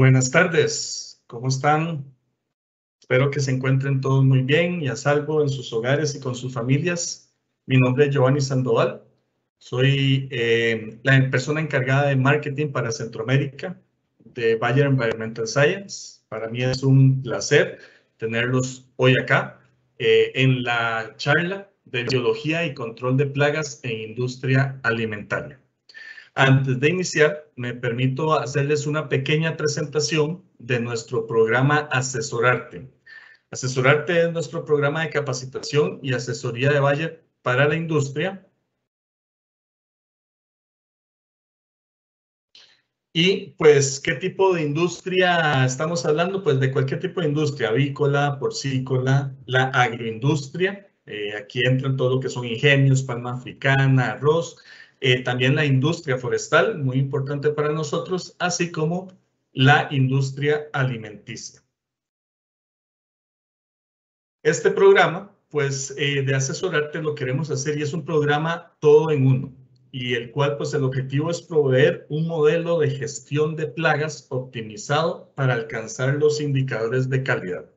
Buenas tardes, ¿cómo están? Espero que se encuentren todos muy bien y a salvo en sus hogares y con sus familias. Mi nombre es Giovanni Sandoval, soy eh, la persona encargada de marketing para Centroamérica de Bayer Environmental Science. Para mí es un placer tenerlos hoy acá eh, en la charla de biología y control de plagas en industria alimentaria. Antes de iniciar, me permito hacerles una pequeña presentación de nuestro programa Asesorarte. Asesorarte es nuestro programa de capacitación y asesoría de Bayer para la industria. Y pues, ¿qué tipo de industria estamos hablando? Pues de cualquier tipo de industria, avícola, porcícola, la agroindustria. Eh, aquí entran todo lo que son ingenios, palma africana, arroz, eh, también la industria forestal, muy importante para nosotros, así como la industria alimenticia. Este programa, pues, eh, de asesorarte lo queremos hacer y es un programa todo en uno, y el cual, pues, el objetivo es proveer un modelo de gestión de plagas optimizado para alcanzar los indicadores de calidad.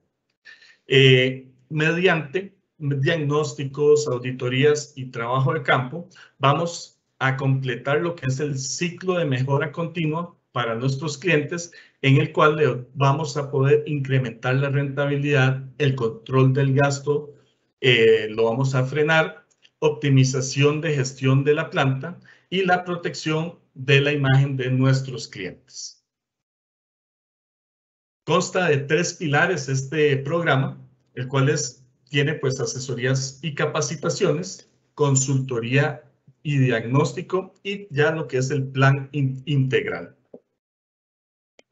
Eh, mediante diagnósticos, auditorías y trabajo de campo, vamos a completar lo que es el ciclo de mejora continua para nuestros clientes, en el cual vamos a poder incrementar la rentabilidad, el control del gasto, eh, lo vamos a frenar, optimización de gestión de la planta y la protección de la imagen de nuestros clientes. Consta de tres pilares este programa, el cual es, tiene pues asesorías y capacitaciones, consultoría y diagnóstico y ya lo que es el plan integral.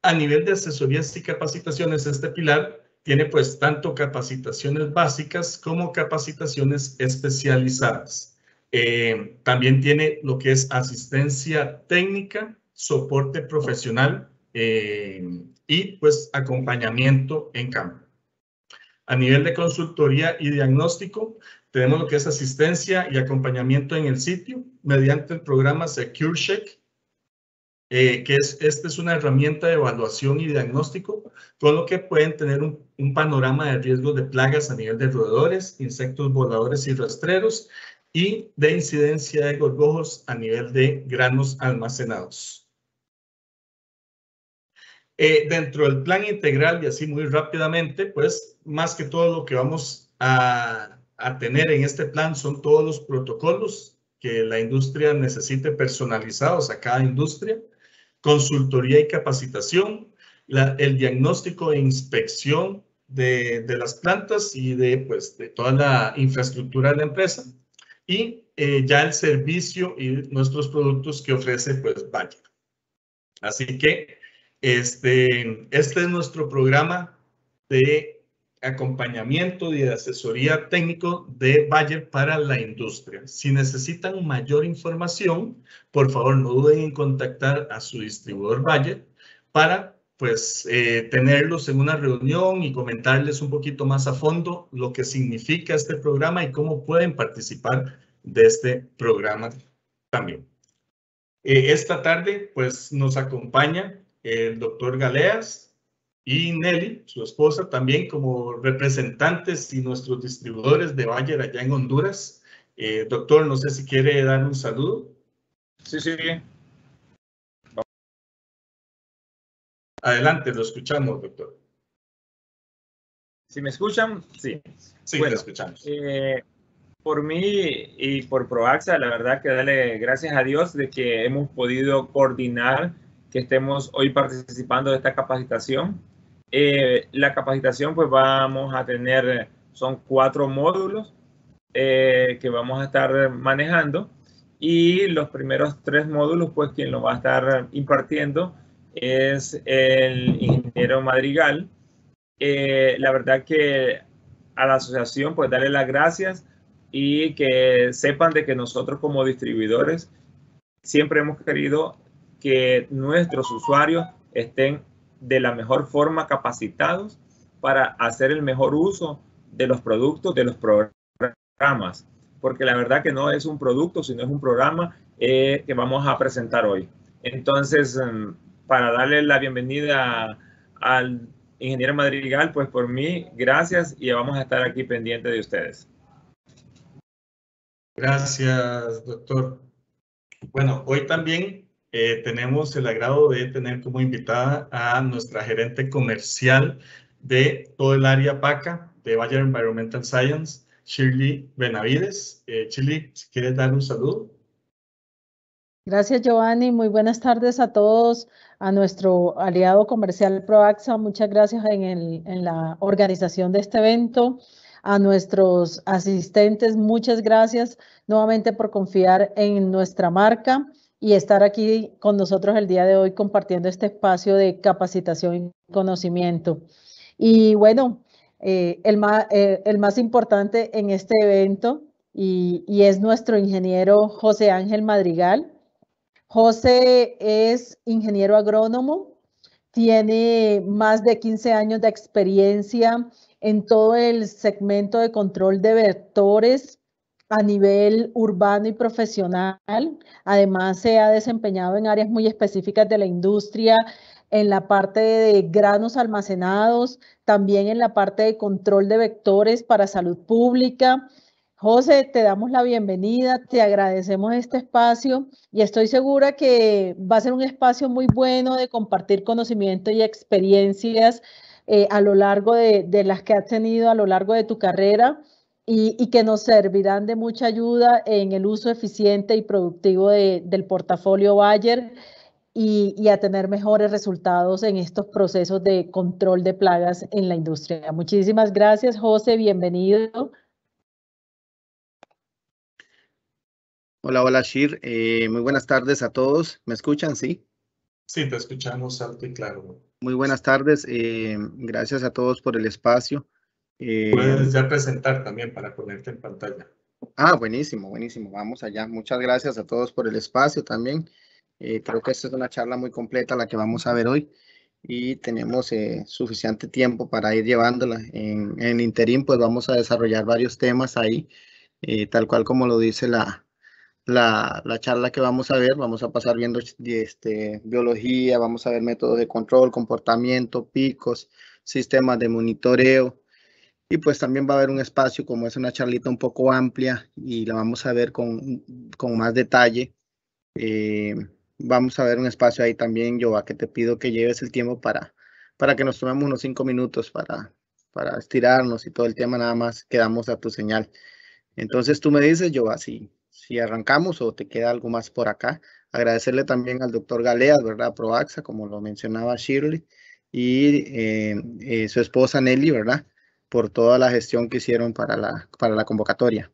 A nivel de asesorías y capacitaciones, este pilar tiene pues tanto capacitaciones básicas como capacitaciones especializadas. Eh, también tiene lo que es asistencia técnica, soporte profesional eh, y pues acompañamiento en campo. A nivel de consultoría y diagnóstico, tenemos lo que es asistencia y acompañamiento en el sitio mediante el programa Secure eh, que es, esta es una herramienta de evaluación y diagnóstico, con lo que pueden tener un, panorama de riesgo de plagas a nivel de roedores, insectos voladores y rastreros, y de incidencia de gorgojos a nivel de granos almacenados. Eh, dentro del plan integral, y así muy rápidamente, pues más que todo lo que vamos a a tener en este plan son todos los protocolos que la industria necesite personalizados a cada industria, consultoría y capacitación, el diagnóstico e inspección de, de, las plantas y de, pues, de toda la infraestructura de la empresa y eh, ya el servicio y nuestros productos que ofrece pues Bayer. Así que este, este es nuestro programa de acompañamiento y asesoría técnico de Bayer para la industria. Si necesitan mayor información, por favor no duden en contactar a su distribuidor Bayer para pues eh, tenerlos en una reunión y comentarles un poquito más a fondo lo que significa este programa y cómo pueden participar de este programa también. Eh, esta tarde pues nos acompaña el doctor Galeas, y Nelly, su esposa, también como representantes y nuestros distribuidores de Bayer allá en Honduras. Eh, doctor, no sé si quiere dar un saludo. Sí, sí. Adelante, lo escuchamos, doctor. Si me escuchan, sí. Sí, bueno, escuchamos. Eh, por mí y por Proaxa, la verdad que darle gracias a Dios de que hemos podido coordinar que estemos hoy participando de esta capacitación eh, la capacitación, pues vamos a tener, son cuatro módulos eh, que vamos a estar manejando y los primeros tres módulos, pues quien lo va a estar impartiendo es el ingeniero Madrigal. Eh, la verdad que a la asociación, pues darle las gracias y que sepan de que nosotros como distribuidores siempre hemos querido que nuestros usuarios estén de la mejor forma capacitados para hacer el mejor uso de los productos, de los programas, porque la verdad que no es un producto, sino es un programa eh, que vamos a presentar hoy. Entonces, em, para darle la bienvenida al ingeniero Madrigal, pues por mí, gracias y vamos a estar aquí pendiente de ustedes. Gracias, doctor. Bueno, hoy también eh, tenemos el agrado de tener como invitada a nuestra gerente comercial de todo el área PACA de Bayer Environmental Science, Shirley Benavides. Eh, Shirley, si quieres dar un saludo. Gracias, Giovanni. Muy buenas tardes a todos, a nuestro aliado comercial ProAXA. Muchas gracias en la organización de este evento a nuestros asistentes. Muchas gracias nuevamente por confiar en nuestra marca y estar aquí con nosotros el día de hoy compartiendo este espacio de capacitación y conocimiento. Y bueno, eh, el, más, eh, el, más, importante en este evento y, y, es nuestro ingeniero José Ángel Madrigal. José es ingeniero agrónomo, tiene más de 15 años de experiencia en todo el segmento de control de vectores a nivel urbano y profesional. Además, se ha desempeñado en áreas muy específicas de la industria, en la parte de granos almacenados, también en la parte de control de vectores para salud pública. José, te damos la bienvenida, te agradecemos este espacio y estoy segura que va a ser un espacio muy bueno de compartir conocimiento y experiencias eh, a lo largo de, de las que has tenido a lo largo de tu carrera y, que nos servirán de mucha ayuda en el uso eficiente y productivo del portafolio Bayer y, a tener mejores resultados en estos procesos de control de plagas en la industria. Muchísimas gracias, José, bienvenido. Hola, hola, Shir. Eh, muy buenas tardes a todos. ¿Me escuchan? Sí. Sí, te escuchamos alto y claro. Muy buenas tardes. Eh, gracias a todos por el espacio. Eh, Puedes ya presentar también para ponerte en pantalla. Ah, buenísimo, buenísimo. Vamos allá. Muchas gracias a todos por el espacio también. Eh, creo que esta es una charla muy completa la que vamos a ver hoy y tenemos eh, suficiente tiempo para ir llevándola. En, en, interín, pues vamos a desarrollar varios temas ahí, tal cual como lo dice la, la, charla que vamos a ver. Vamos a pasar viendo este, biología, vamos a ver métodos de control, comportamiento, picos, sistemas de monitoreo, y pues también va a haber un espacio, como es una charlita un poco amplia y la vamos a ver con, más detalle. Eh, vamos a ver un espacio ahí también, Jova, que te pido que lleves el tiempo para, para que nos tomemos unos cinco minutos para, para estirarnos y todo el tema, nada más quedamos a tu señal. Entonces tú me dices, Jova, si, si arrancamos o te queda algo más por acá. Agradecerle también al doctor Galeas, ¿verdad? Proaxa, como lo mencionaba Shirley, y eh, eh, su esposa Nelly, ¿verdad? por toda la gestión que hicieron para la, para la convocatoria.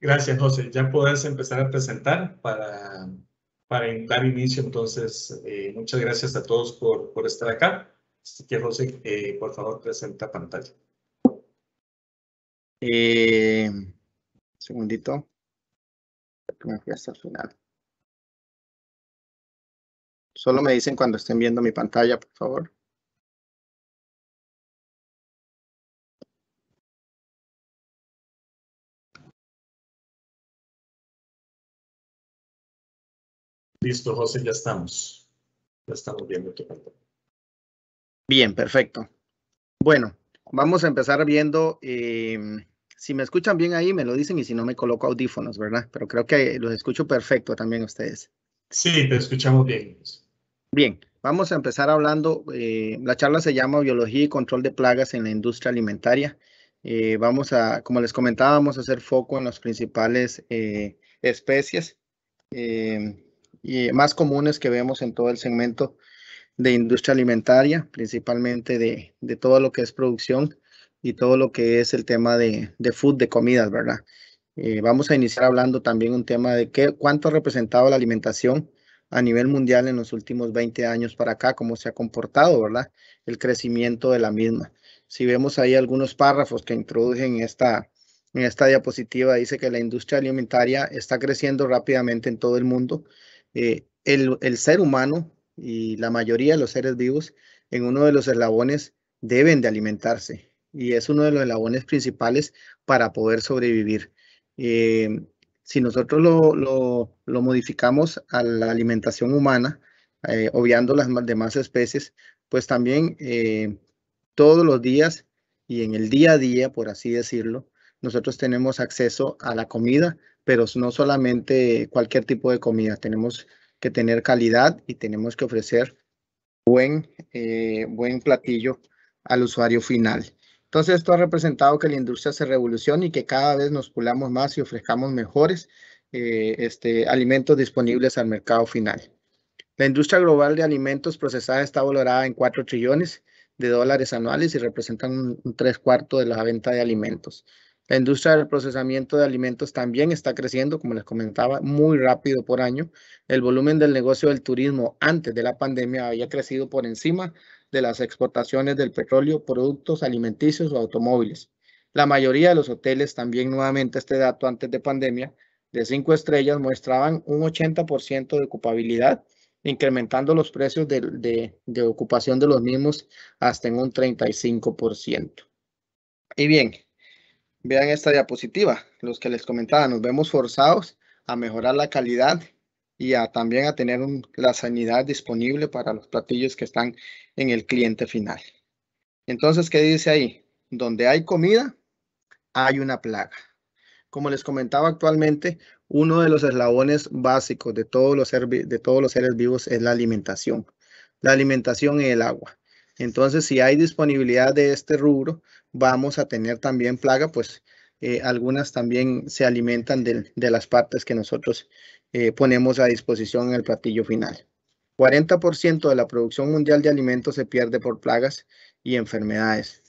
Gracias, José. Ya puedes empezar a presentar para, para dar inicio. Entonces, eh, muchas gracias a todos por, por, estar acá. Así que, José, eh, por favor, presenta pantalla. Eh, segundito. me fui hasta el final. Solo me dicen cuando estén viendo mi pantalla, por favor. Listo, José, ya estamos. Ya estamos viendo tu Bien, perfecto. Bueno, vamos a empezar viendo. Eh, si me escuchan bien ahí, me lo dicen y si no, me coloco audífonos, ¿verdad? Pero creo que los escucho perfecto también ustedes. Sí, te escuchamos bien. Bien, vamos a empezar hablando. Eh, la charla se llama Biología y Control de Plagas en la Industria Alimentaria. Eh, vamos a, como les comentaba, vamos a hacer foco en las principales especies. Y más comunes que vemos en todo el segmento de industria alimentaria, principalmente de, de, todo lo que es producción y todo lo que es el tema de, de food, de comidas, ¿verdad? Eh, vamos a iniciar hablando también un tema de qué, cuánto ha representado la alimentación a nivel mundial en los últimos 20 años para acá, cómo se ha comportado, ¿verdad? El crecimiento de la misma. Si vemos ahí algunos párrafos que introducen esta, en esta diapositiva dice que la industria alimentaria está creciendo rápidamente en todo el mundo eh, el, ser humano y la mayoría de los seres vivos en uno de los eslabones deben de alimentarse y es uno de los eslabones principales para poder sobrevivir. Eh, si nosotros lo, modificamos a la alimentación humana, eh, obviando las demás especies, pues también todos los días y en el día a día, por así decirlo, nosotros tenemos acceso a la comida pero no solamente cualquier tipo de comida, tenemos que tener calidad y tenemos que ofrecer buen, eh, buen platillo al usuario final. Entonces esto ha representado que la industria se revoluciona y que cada vez nos pulamos más y ofrezcamos mejores eh, este, alimentos disponibles al mercado final. La industria global de alimentos procesados está valorada en 4 trillones de dólares anuales y representan un, un tres cuartos de la venta de alimentos. La industria del procesamiento de alimentos también está creciendo, como les comentaba, muy rápido por año. El volumen del negocio del turismo antes de la pandemia había crecido por encima de las exportaciones del petróleo, productos alimenticios o automóviles. La mayoría de los hoteles, también nuevamente este dato antes de pandemia, de cinco estrellas mostraban un 80% de ocupabilidad, incrementando los precios de, ocupación de los mismos hasta en un 35%. Y bien, Vean esta diapositiva, los que les comentaba, nos vemos forzados a mejorar la calidad y a, también a tener la sanidad disponible para los platillos que están en el cliente final. Entonces, ¿qué dice ahí? Donde hay comida, hay una plaga. Como les comentaba actualmente, uno de los eslabones básicos de todos los, de todos los seres vivos es la alimentación. La alimentación y el agua. Entonces, si hay disponibilidad de este rubro, vamos a tener también plaga, pues eh, algunas también se alimentan de, las partes que nosotros eh, ponemos a disposición en el platillo final. 40% de la producción mundial de alimentos se pierde por plagas y enfermedades,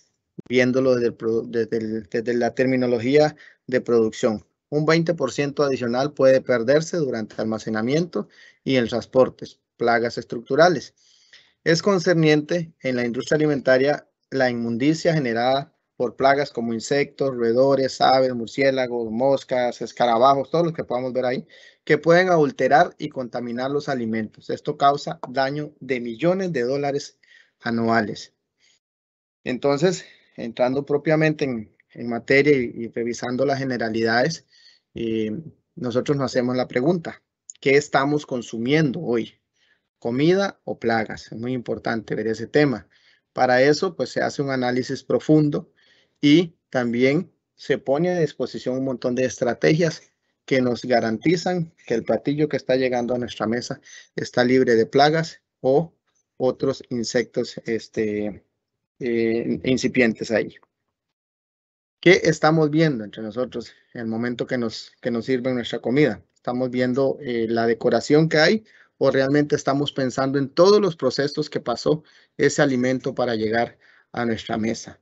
viéndolo desde, la terminología de producción. Un 20% adicional puede perderse durante almacenamiento y en transportes, plagas estructurales es concerniente en la industria alimentaria la inmundicia generada por plagas como insectos, roedores, aves, murciélagos, moscas, escarabajos, todos los que podamos ver ahí, que pueden alterar y contaminar los alimentos. Esto causa daño de millones de dólares anuales. Entonces, entrando propiamente en, materia y, revisando las generalidades, eh, nosotros nos hacemos la pregunta, ¿qué estamos consumiendo hoy? comida o plagas. Es muy importante ver ese tema. Para eso, pues se hace un análisis profundo y también se pone a disposición un montón de estrategias que nos garantizan que el platillo que está llegando a nuestra mesa está libre de plagas o otros insectos este, eh, incipientes ahí. ¿Qué estamos viendo entre nosotros en el momento que nos, que nos sirve nuestra comida? Estamos viendo eh, la decoración que hay o realmente estamos pensando en todos los procesos que pasó ese alimento para llegar a nuestra mesa.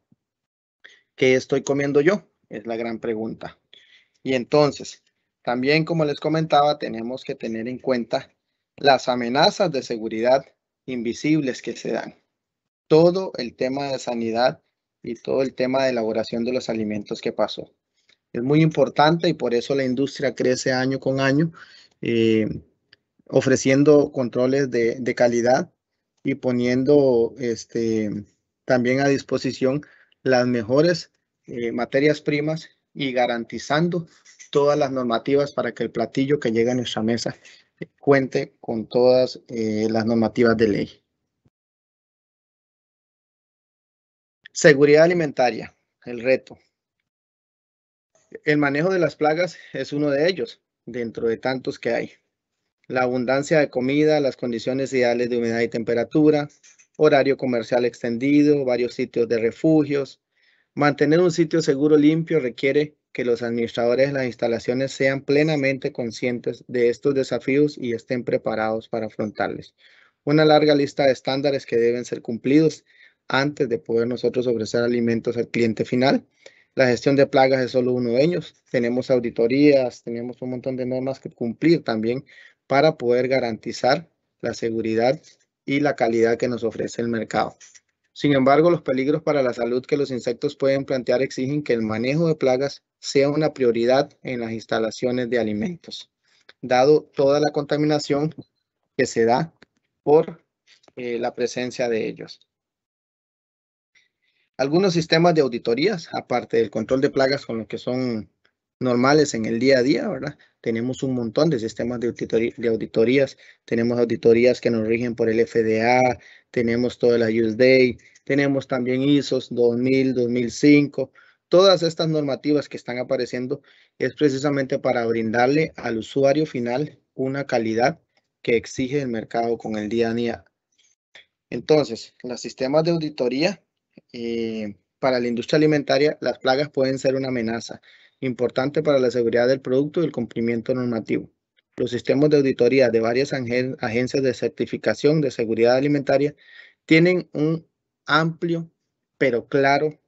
¿Qué estoy comiendo yo? Es la gran pregunta. Y entonces, también como les comentaba, tenemos que tener en cuenta las amenazas de seguridad invisibles que se dan. Todo el tema de sanidad y todo el tema de elaboración de los alimentos que pasó. Es muy importante y por eso la industria crece año con año. Eh, ofreciendo controles de, calidad y poniendo este, también a disposición las mejores eh, materias primas y garantizando todas las normativas para que el platillo que llega a nuestra mesa cuente con todas eh, las normativas de ley. Seguridad alimentaria, el reto. El manejo de las plagas es uno de ellos, dentro de tantos que hay la abundancia de comida, las condiciones ideales de humedad y temperatura, horario comercial extendido, varios sitios de refugios. Mantener un sitio seguro limpio requiere que los administradores de las instalaciones sean plenamente conscientes de estos desafíos y estén preparados para afrontarles. Una larga lista de estándares que deben ser cumplidos antes de poder nosotros ofrecer alimentos al cliente final. La gestión de plagas es solo uno de ellos. Tenemos auditorías, tenemos un montón de normas que cumplir también para poder garantizar la seguridad y la calidad que nos ofrece el mercado. Sin embargo, los peligros para la salud que los insectos pueden plantear exigen que el manejo de plagas sea una prioridad en las instalaciones de alimentos, dado toda la contaminación que se da por eh, la presencia de ellos. Algunos sistemas de auditorías, aparte del control de plagas con los que son normales en el día a día, ¿verdad? tenemos un montón de sistemas de, de auditorías, tenemos auditorías que nos rigen por el FDA, tenemos toda la USDA, tenemos también ISOs 2000, 2005. Todas estas normativas que están apareciendo es precisamente para brindarle al usuario final una calidad que exige el mercado con el día a día. Entonces, los sistemas de auditoría eh, para la industria alimentaria, las plagas pueden ser una amenaza importante para la seguridad del producto y el cumplimiento normativo. Los sistemas de auditoría de varias agencias de certificación de seguridad alimentaria tienen un amplio pero claro,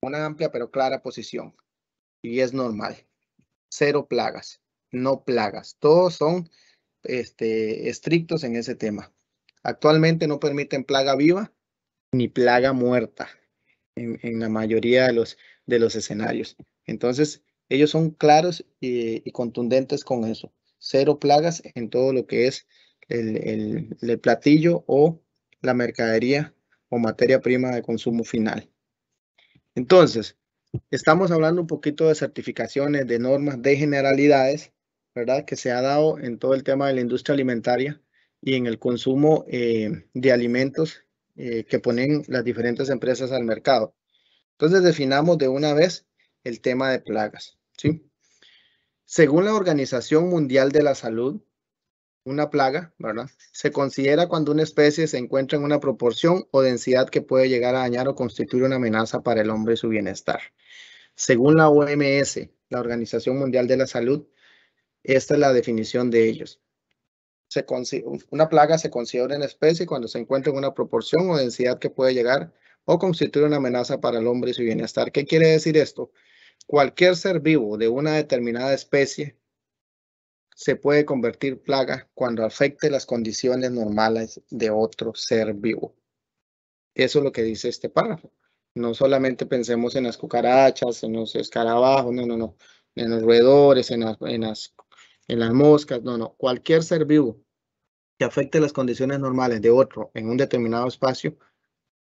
una amplia pero clara posición y es normal. Cero plagas, no plagas. Todos son este, estrictos en ese tema. Actualmente no permiten plaga viva ni plaga muerta en, en la mayoría de los, de los escenarios. Entonces, ellos son claros y, contundentes con eso. Cero plagas en todo lo que es el, platillo o la mercadería o materia prima de consumo final. Entonces, estamos hablando un poquito de certificaciones, de normas, de generalidades, ¿verdad? Que se ha dado en todo el tema de la industria alimentaria y en el consumo eh, de alimentos eh, que ponen las diferentes empresas al mercado. Entonces definamos de una vez el tema de plagas. ¿sí? Según la Organización Mundial de la Salud, una plaga, ¿verdad? Se considera cuando una especie se encuentra en una proporción o densidad que puede llegar a dañar o constituir una amenaza para el hombre y su bienestar. Según la OMS, la Organización Mundial de la Salud, esta es la definición de ellos. Se una plaga se considera una especie cuando se encuentra en una proporción o densidad que puede llegar o constituir una amenaza para el hombre y su bienestar. ¿Qué quiere decir esto? Cualquier ser vivo de una determinada especie se puede convertir plaga cuando afecte las condiciones normales de otro ser vivo. Eso es lo que dice este párrafo. No solamente pensemos en las cucarachas, en los escarabajos, no, no, no, en los roedores, en las, en las, en las moscas, no, no. Cualquier ser vivo que afecte las condiciones normales de otro en un determinado espacio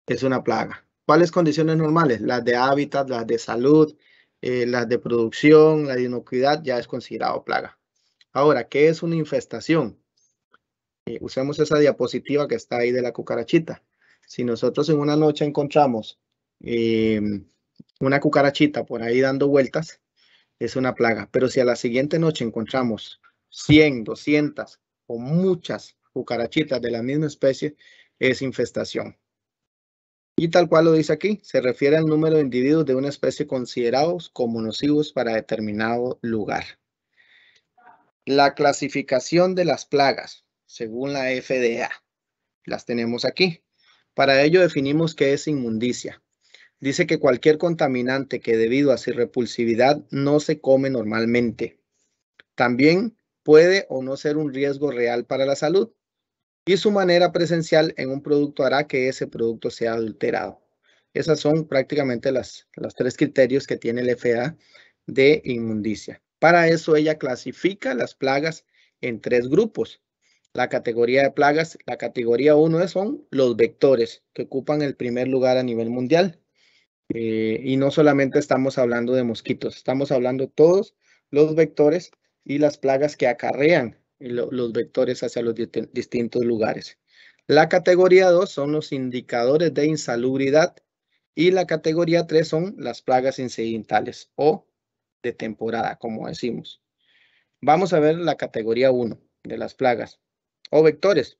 es una plaga. ¿Cuáles condiciones normales? Las de hábitat, las de salud, la eh, las de producción, la de inocuidad, ya es considerado plaga. Ahora, ¿qué es una infestación? Eh, usemos esa diapositiva que está ahí de la cucarachita. Si nosotros en una noche encontramos eh, una cucarachita por ahí dando vueltas, es una plaga. Pero si a la siguiente noche encontramos 100, 200 o muchas cucarachitas de la misma especie, es infestación. Y tal cual lo dice aquí, se refiere al número de individuos de una especie considerados como nocivos para determinado lugar. La clasificación de las plagas, según la FDA, las tenemos aquí. Para ello definimos qué es inmundicia. Dice que cualquier contaminante que debido a su repulsividad no se come normalmente. También puede o no ser un riesgo real para la salud, y su manera presencial en un producto hará que ese producto sea adulterado. Esas son prácticamente las, los tres criterios que tiene la FDA de inmundicia. Para eso ella clasifica las plagas en tres grupos. La categoría de plagas, la categoría 1 son los vectores que ocupan el primer lugar a nivel mundial. Eh, y no solamente estamos hablando de mosquitos, estamos hablando todos los vectores y las plagas que acarrean los vectores hacia los distintos lugares. La categoría 2 son los indicadores de insalubridad y la categoría 3 son las plagas incidentales o de temporada, como decimos. Vamos a ver la categoría 1 de las plagas o vectores.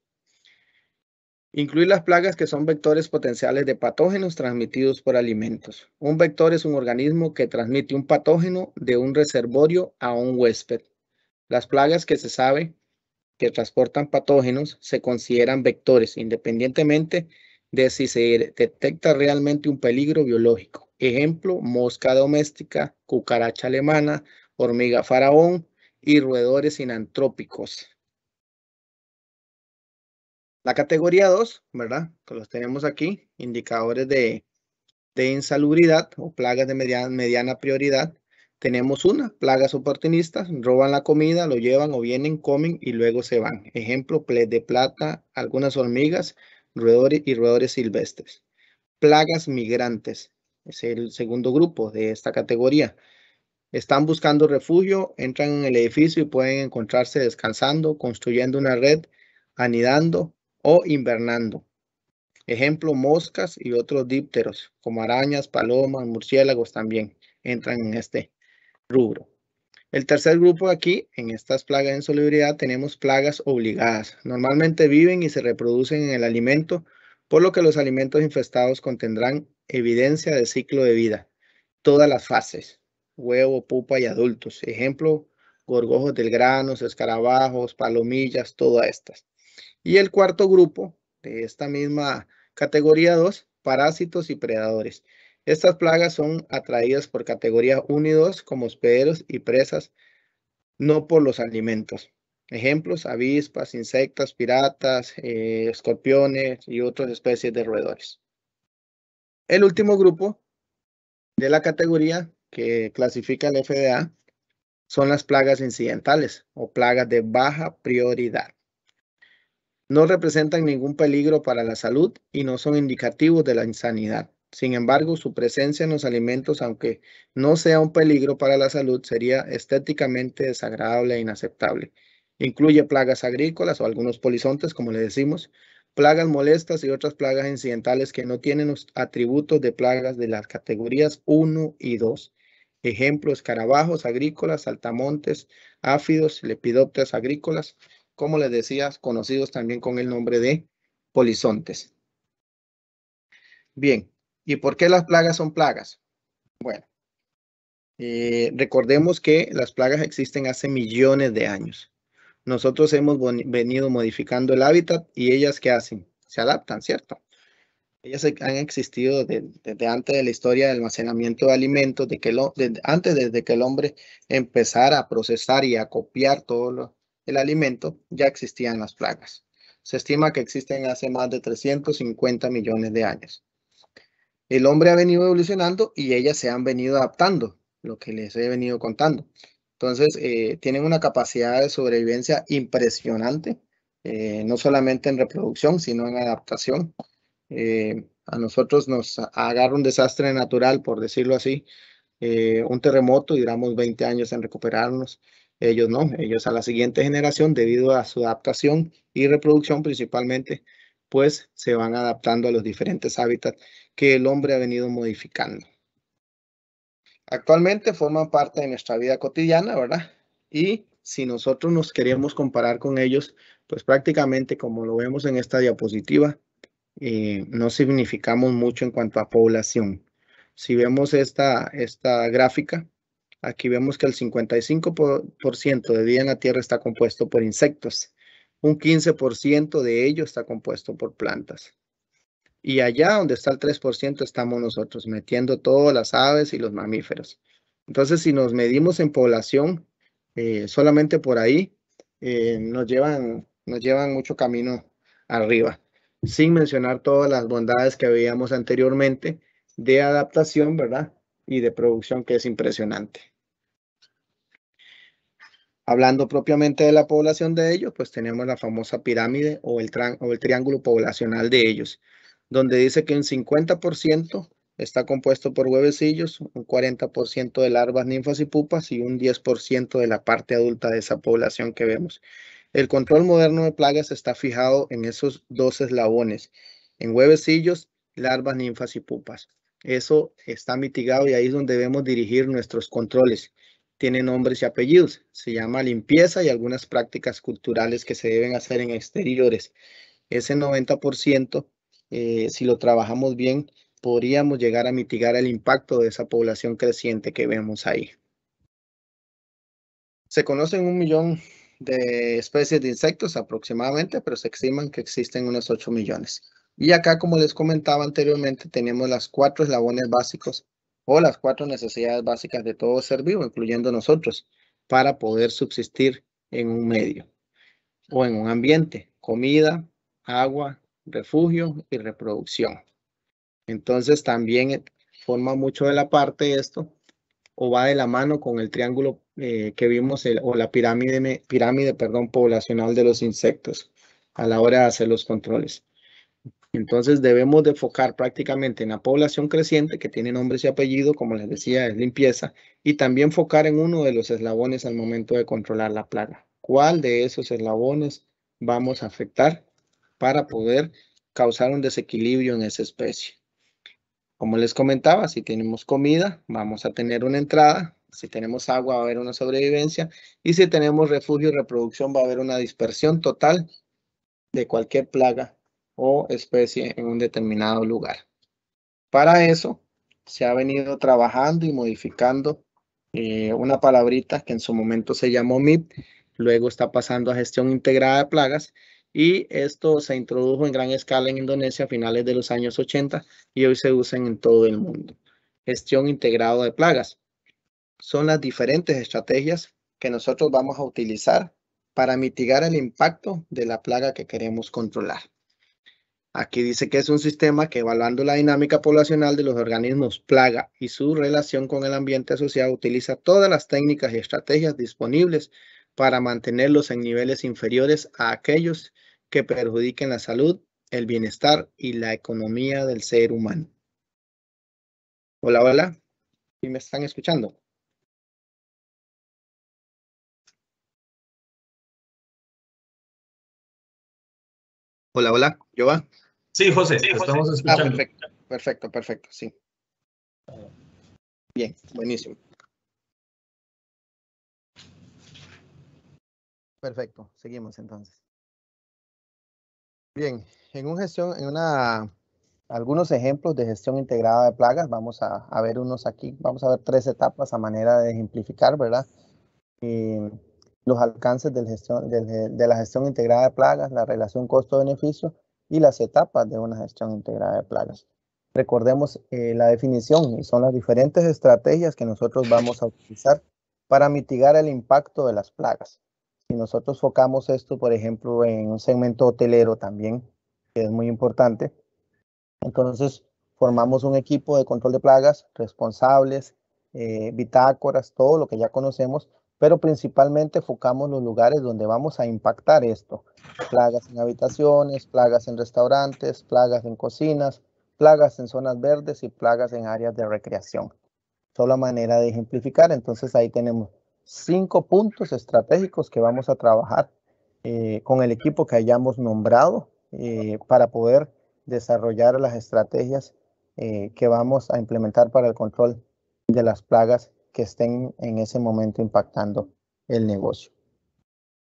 Incluir las plagas que son vectores potenciales de patógenos transmitidos por alimentos. Un vector es un organismo que transmite un patógeno de un reservorio a un huésped. Las plagas que se sabe que transportan patógenos se consideran vectores, independientemente de si se detecta realmente un peligro biológico. Ejemplo, mosca doméstica, cucaracha alemana, hormiga faraón y roedores sinantrópicos. La categoría 2, ¿verdad? Que los tenemos aquí, indicadores de, insalubridad o plagas de mediana prioridad. Tenemos una, plagas oportunistas, roban la comida, lo llevan o vienen, comen y luego se van. Ejemplo, ples de plata, algunas hormigas, roedores y roedores silvestres. Plagas migrantes, es el segundo grupo de esta categoría. Están buscando refugio, entran en el edificio y pueden encontrarse descansando, construyendo una red, anidando o invernando. Ejemplo, moscas y otros dípteros, como arañas, palomas, murciélagos también entran en este rubro. El tercer grupo aquí, en estas plagas en solubilidad, tenemos plagas obligadas. Normalmente viven y se reproducen en el alimento, por lo que los alimentos infestados contendrán evidencia de ciclo de vida, todas las fases, huevo, pupa y adultos. Ejemplo, gorgojos del grano, escarabajos, palomillas, todas estas. Y el cuarto grupo de esta misma categoría 2, parásitos y predadores. Estas plagas son atraídas por categorías 1 y 2 como hospederos y presas, no por los alimentos. Ejemplos, avispas, insectos, piratas, eh, escorpiones y otras especies de roedores. El último grupo de la categoría que clasifica el FDA son las plagas incidentales o plagas de baja prioridad. No representan ningún peligro para la salud y no son indicativos de la insanidad. Sin embargo, su presencia en los alimentos, aunque no sea un peligro para la salud, sería estéticamente desagradable e inaceptable. Incluye plagas agrícolas o algunos polizontes, como le decimos, plagas molestas y otras plagas incidentales que no tienen los atributos de plagas de las categorías 1 y 2. Ejemplos, escarabajos agrícolas, saltamontes, áfidos, lepidópteras agrícolas, como les decía, conocidos también con el nombre de polizontes. Bien, ¿Y por qué las plagas son plagas? Bueno, eh, recordemos que las plagas existen hace millones de años. Nosotros hemos venido modificando el hábitat y ellas ¿qué hacen? Se adaptan, ¿cierto? Ellas e-, han existido desde, antes de la historia del almacenamiento de alimentos, de que antes desde que el hombre empezara a procesar y a copiar todo el alimento, ya existían las plagas. Se estima que existen hace más de 350 millones de años el hombre ha venido evolucionando y ellas se han venido adaptando, lo que les he venido contando. Entonces, eh, tienen una capacidad de sobrevivencia impresionante, eh, no solamente en reproducción, sino en adaptación. Eh, a nosotros nos agarra un desastre natural, por decirlo así, un terremoto y duramos 20 años en recuperarnos. Ellos no, ellos a la siguiente generación, debido a su adaptación y reproducción principalmente, pues se van adaptando a los diferentes hábitats que el hombre ha venido modificando. Actualmente forman parte de nuestra vida cotidiana, ¿verdad? Y si nosotros nos queremos comparar con ellos, pues prácticamente como lo vemos en esta diapositiva, eh, no significamos mucho en cuanto a población. Si vemos esta, esta gráfica, aquí vemos que el 55% de vida en la Tierra está compuesto por insectos. Un 15% de ello está compuesto por plantas. Y allá donde está el 3% estamos nosotros, metiendo todas las aves y los mamíferos. Entonces, si nos medimos en población, eh, solamente por ahí eh, nos, llevan, nos llevan mucho camino arriba, sin mencionar todas las bondades que veíamos anteriormente de adaptación, ¿verdad? Y de producción que es impresionante. Hablando propiamente de la población de ellos, pues tenemos la famosa pirámide o el triángulo poblacional de ellos donde dice que un 50% está compuesto por huevecillos, un 40% de larvas, ninfas y pupas y un 10% de la parte adulta de esa población que vemos. El control moderno de plagas está fijado en esos dos eslabones, en huevecillos, larvas, ninfas y pupas. Eso está mitigado y ahí es donde debemos dirigir nuestros controles. Tiene nombres y apellidos. Se llama limpieza y algunas prácticas culturales que se deben hacer en exteriores. Ese 90% eh, si lo trabajamos bien, podríamos llegar a mitigar el impacto de esa población creciente que vemos ahí. Se conocen un millón de especies de insectos aproximadamente, pero se estiman que existen unos 8 millones. Y acá, como les comentaba anteriormente, tenemos las cuatro eslabones básicos o las cuatro necesidades básicas de todo ser vivo, incluyendo nosotros, para poder subsistir en un medio o en un ambiente, comida, agua, refugio y reproducción. Entonces también forma mucho de la parte esto o va de la mano con el triángulo eh, que vimos o la pirámide, pirámide perdón, poblacional de los insectos a la hora de hacer los controles. Entonces debemos de enfocar prácticamente en la población creciente que tiene nombres y apellido, como les decía, es limpieza, y también enfocar en uno de los eslabones al momento de controlar la plaga. ¿Cuál de esos eslabones vamos a afectar para poder causar un desequilibrio en esa especie. Como les comentaba, si tenemos comida, vamos a tener una entrada. Si tenemos agua, va a haber una sobrevivencia. Y si tenemos refugio y reproducción, va a haber una dispersión total de cualquier plaga o especie en un determinado lugar. Para eso, se ha venido trabajando y modificando eh, una palabrita que en su momento se llamó MIP, luego está pasando a gestión integrada de plagas y esto se introdujo en gran escala en Indonesia a finales de los años 80 y hoy se usan en todo el mundo. Gestión integrada de plagas. Son las diferentes estrategias que nosotros vamos a utilizar para mitigar el impacto de la plaga que queremos controlar. Aquí dice que es un sistema que evaluando la dinámica poblacional de los organismos plaga y su relación con el ambiente asociado utiliza todas las técnicas y estrategias disponibles para mantenerlos en niveles inferiores a aquellos que que perjudiquen la salud, el bienestar y la economía del ser humano. Hola, hola. ¿y me están escuchando? Hola, hola. ¿Yo Sí, José, sí, José. estamos ah, escuchando. perfecto, perfecto, perfecto, sí. Bien, buenísimo. Perfecto, seguimos entonces. Bien, en, un gestión, en una, algunos ejemplos de gestión integrada de plagas, vamos a, ver unos aquí, vamos a ver tres etapas a manera de ejemplificar, ¿verdad? Eh, los alcances del de la gestión integrada de plagas, la relación costo-beneficio y las etapas de una gestión integrada de plagas. Recordemos eh, la definición y son las diferentes estrategias que nosotros vamos a utilizar para mitigar el impacto de las plagas. Si nosotros focamos esto, por ejemplo, en un segmento hotelero también, que es muy importante. Entonces, formamos un equipo de control de plagas, responsables, eh, bitácoras, todo lo que ya conocemos, pero principalmente focamos los lugares donde vamos a impactar esto. Plagas en habitaciones, plagas en restaurantes, plagas en cocinas, plagas en zonas verdes y plagas en áreas de recreación. Solo manera de ejemplificar, entonces ahí tenemos cinco puntos estratégicos que vamos a trabajar eh, con el equipo que hayamos nombrado eh, para poder desarrollar las estrategias eh, que vamos a implementar para el control de las plagas que estén en ese momento impactando el negocio.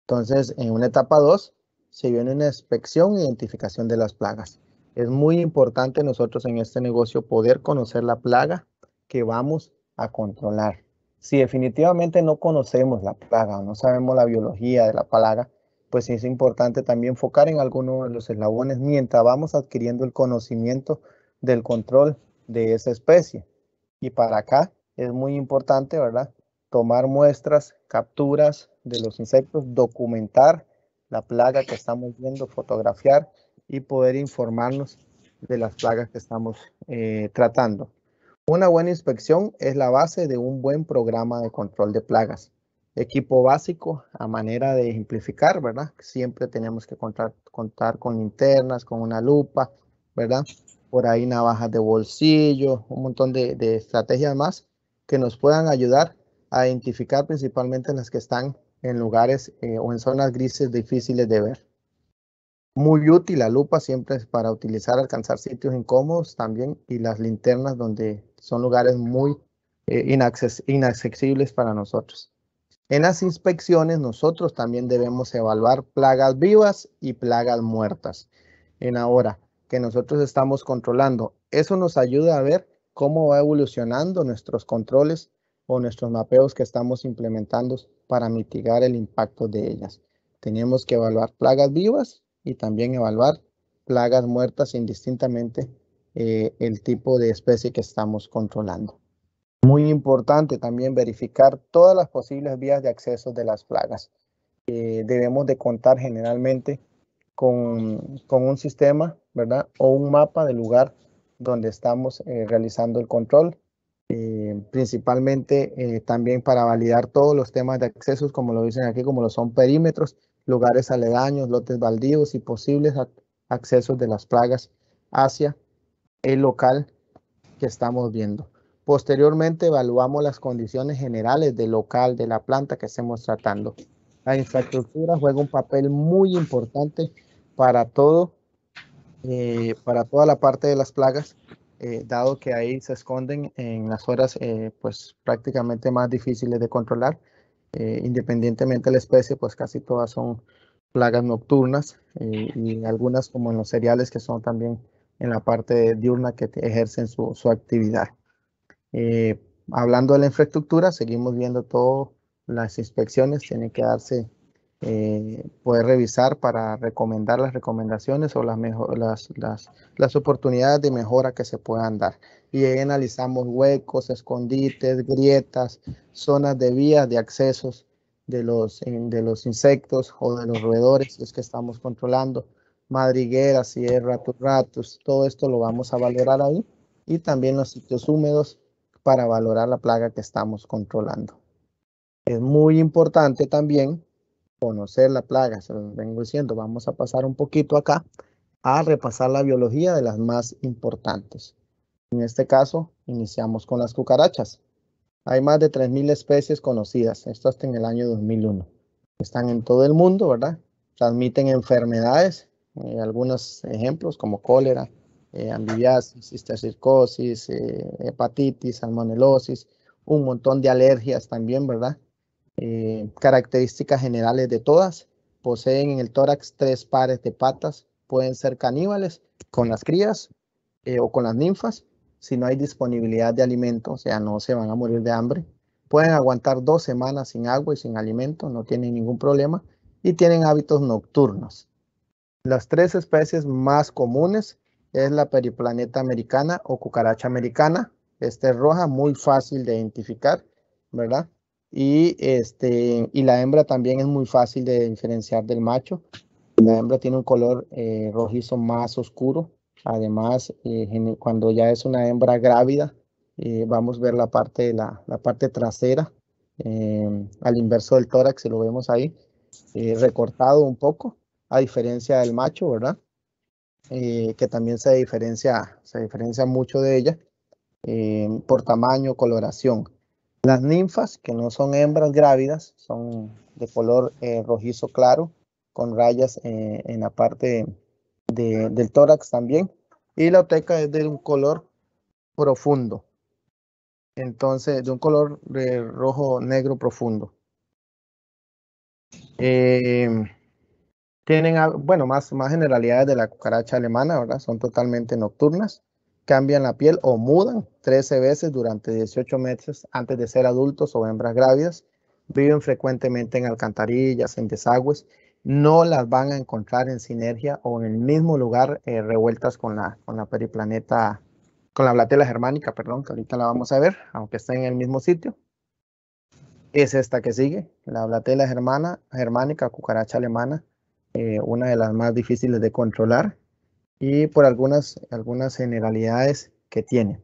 Entonces, en una etapa 2 se viene una inspección e identificación de las plagas. Es muy importante nosotros en este negocio poder conocer la plaga que vamos a controlar si definitivamente no conocemos la plaga o no sabemos la biología de la plaga, pues es importante también enfocar en algunos de los eslabones mientras vamos adquiriendo el conocimiento del control de esa especie. Y para acá es muy importante, ¿verdad? Tomar muestras, capturas de los insectos, documentar la plaga que estamos viendo, fotografiar y poder informarnos de las plagas que estamos eh, tratando. Una buena inspección es la base de un buen programa de control de plagas. Equipo básico, a manera de simplificar, ¿verdad? Siempre tenemos que contar, contar con linternas, con una lupa, ¿verdad? Por ahí navajas de bolsillo, un montón de, estrategias más que nos puedan ayudar a identificar principalmente las que están en lugares eh, o en zonas grises difíciles de ver. Muy útil la lupa siempre es para utilizar, alcanzar sitios incómodos también y las linternas donde son lugares muy eh, inaccesibles para nosotros. En las inspecciones nosotros también debemos evaluar plagas vivas y plagas muertas. En ahora que nosotros estamos controlando, eso nos ayuda a ver cómo va evolucionando nuestros controles o nuestros mapeos que estamos implementando para mitigar el impacto de ellas. Tenemos que evaluar plagas vivas y también evaluar plagas muertas indistintamente eh, el tipo de especie que estamos controlando. Muy importante también verificar todas las posibles vías de acceso de las plagas. debemos de contar generalmente con, un sistema, ¿verdad? O un mapa del lugar donde estamos eh, realizando el control, eh, principalmente también para validar todos los temas de accesos, como lo dicen aquí, como lo son perímetros, lugares aledaños, lotes baldíos y posibles accesos de las plagas hacia el local que estamos viendo. Posteriormente evaluamos las condiciones generales del local, de la planta que estemos tratando. La infraestructura juega un papel muy importante para todo, eh, para toda la parte de las plagas, eh, dado que ahí se esconden en las horas eh, pues prácticamente más difíciles de controlar. independientemente de la especie, pues casi todas son plagas nocturnas y algunas como en los cereales que son también en la parte diurna que ejercen su, su actividad. Eh, hablando de la infraestructura, seguimos viendo todas las inspecciones, tiene que darse, eh, poder revisar para recomendar las recomendaciones o las, las, oportunidades de mejora que se puedan dar. Y analizamos huecos, escondites, grietas, zonas de vías de accesos de los, eh, de los insectos o de los roedores, los que estamos controlando madriguera sierra, ratos, todo esto lo vamos a valorar ahí y también los sitios húmedos para valorar la plaga que estamos controlando. Es muy importante también conocer la plaga, se lo vengo diciendo, vamos a pasar un poquito acá a repasar la biología de las más importantes. En este caso, iniciamos con las cucarachas. Hay más de 3.000 especies conocidas, esto hasta en el año 2001. Están en todo el mundo, ¿verdad? Transmiten enfermedades eh, algunos ejemplos como cólera, eh, ambidiasis, eh, hepatitis, salmonelosis, un montón de alergias también, ¿verdad? Eh, características generales de todas, poseen en el tórax tres pares de patas, pueden ser caníbales con las crías o con las ninfas, si no hay disponibilidad de alimento, o sea, no se van a morir de hambre. Pueden aguantar dos semanas sin agua y sin alimento, no tienen ningún problema y tienen hábitos nocturnos. Las tres especies más comunes es la periplaneta americana o cucaracha americana. Esta es roja, muy fácil de identificar, ¿verdad? Y, este, y la hembra también es muy fácil de diferenciar del macho. La hembra tiene un color eh, rojizo más oscuro. Además, eh, cuando ya es una hembra grávida, eh, vamos a ver la parte, la, parte trasera, al inverso del tórax, lo vemos ahí, recortado un poco a diferencia del macho, ¿verdad? Eh, que también se diferencia, se diferencia mucho de ella eh, por tamaño, coloración. Las ninfas, que no son hembras grávidas, son de color eh, rojizo claro, con rayas en la parte del tórax también. Y la oteca es de un color profundo. Entonces, de un color rojo negro profundo. Eh, tienen, bueno, más, más generalidades de la cucaracha alemana, ¿verdad? Son totalmente nocturnas, cambian la piel o mudan 13 veces durante 18 meses antes de ser adultos o hembras grávidas. Viven frecuentemente en alcantarillas, en desagües. No las van a encontrar en sinergia o en el mismo lugar eh, revueltas con la, con la periplaneta, con la blatela germánica, perdón, que ahorita la vamos a ver, aunque esté en el mismo sitio es esta que sigue, la blatela germana, germánica, cucaracha alemana, eh, una de las más difíciles de controlar y por algunas, algunas generalidades que tiene.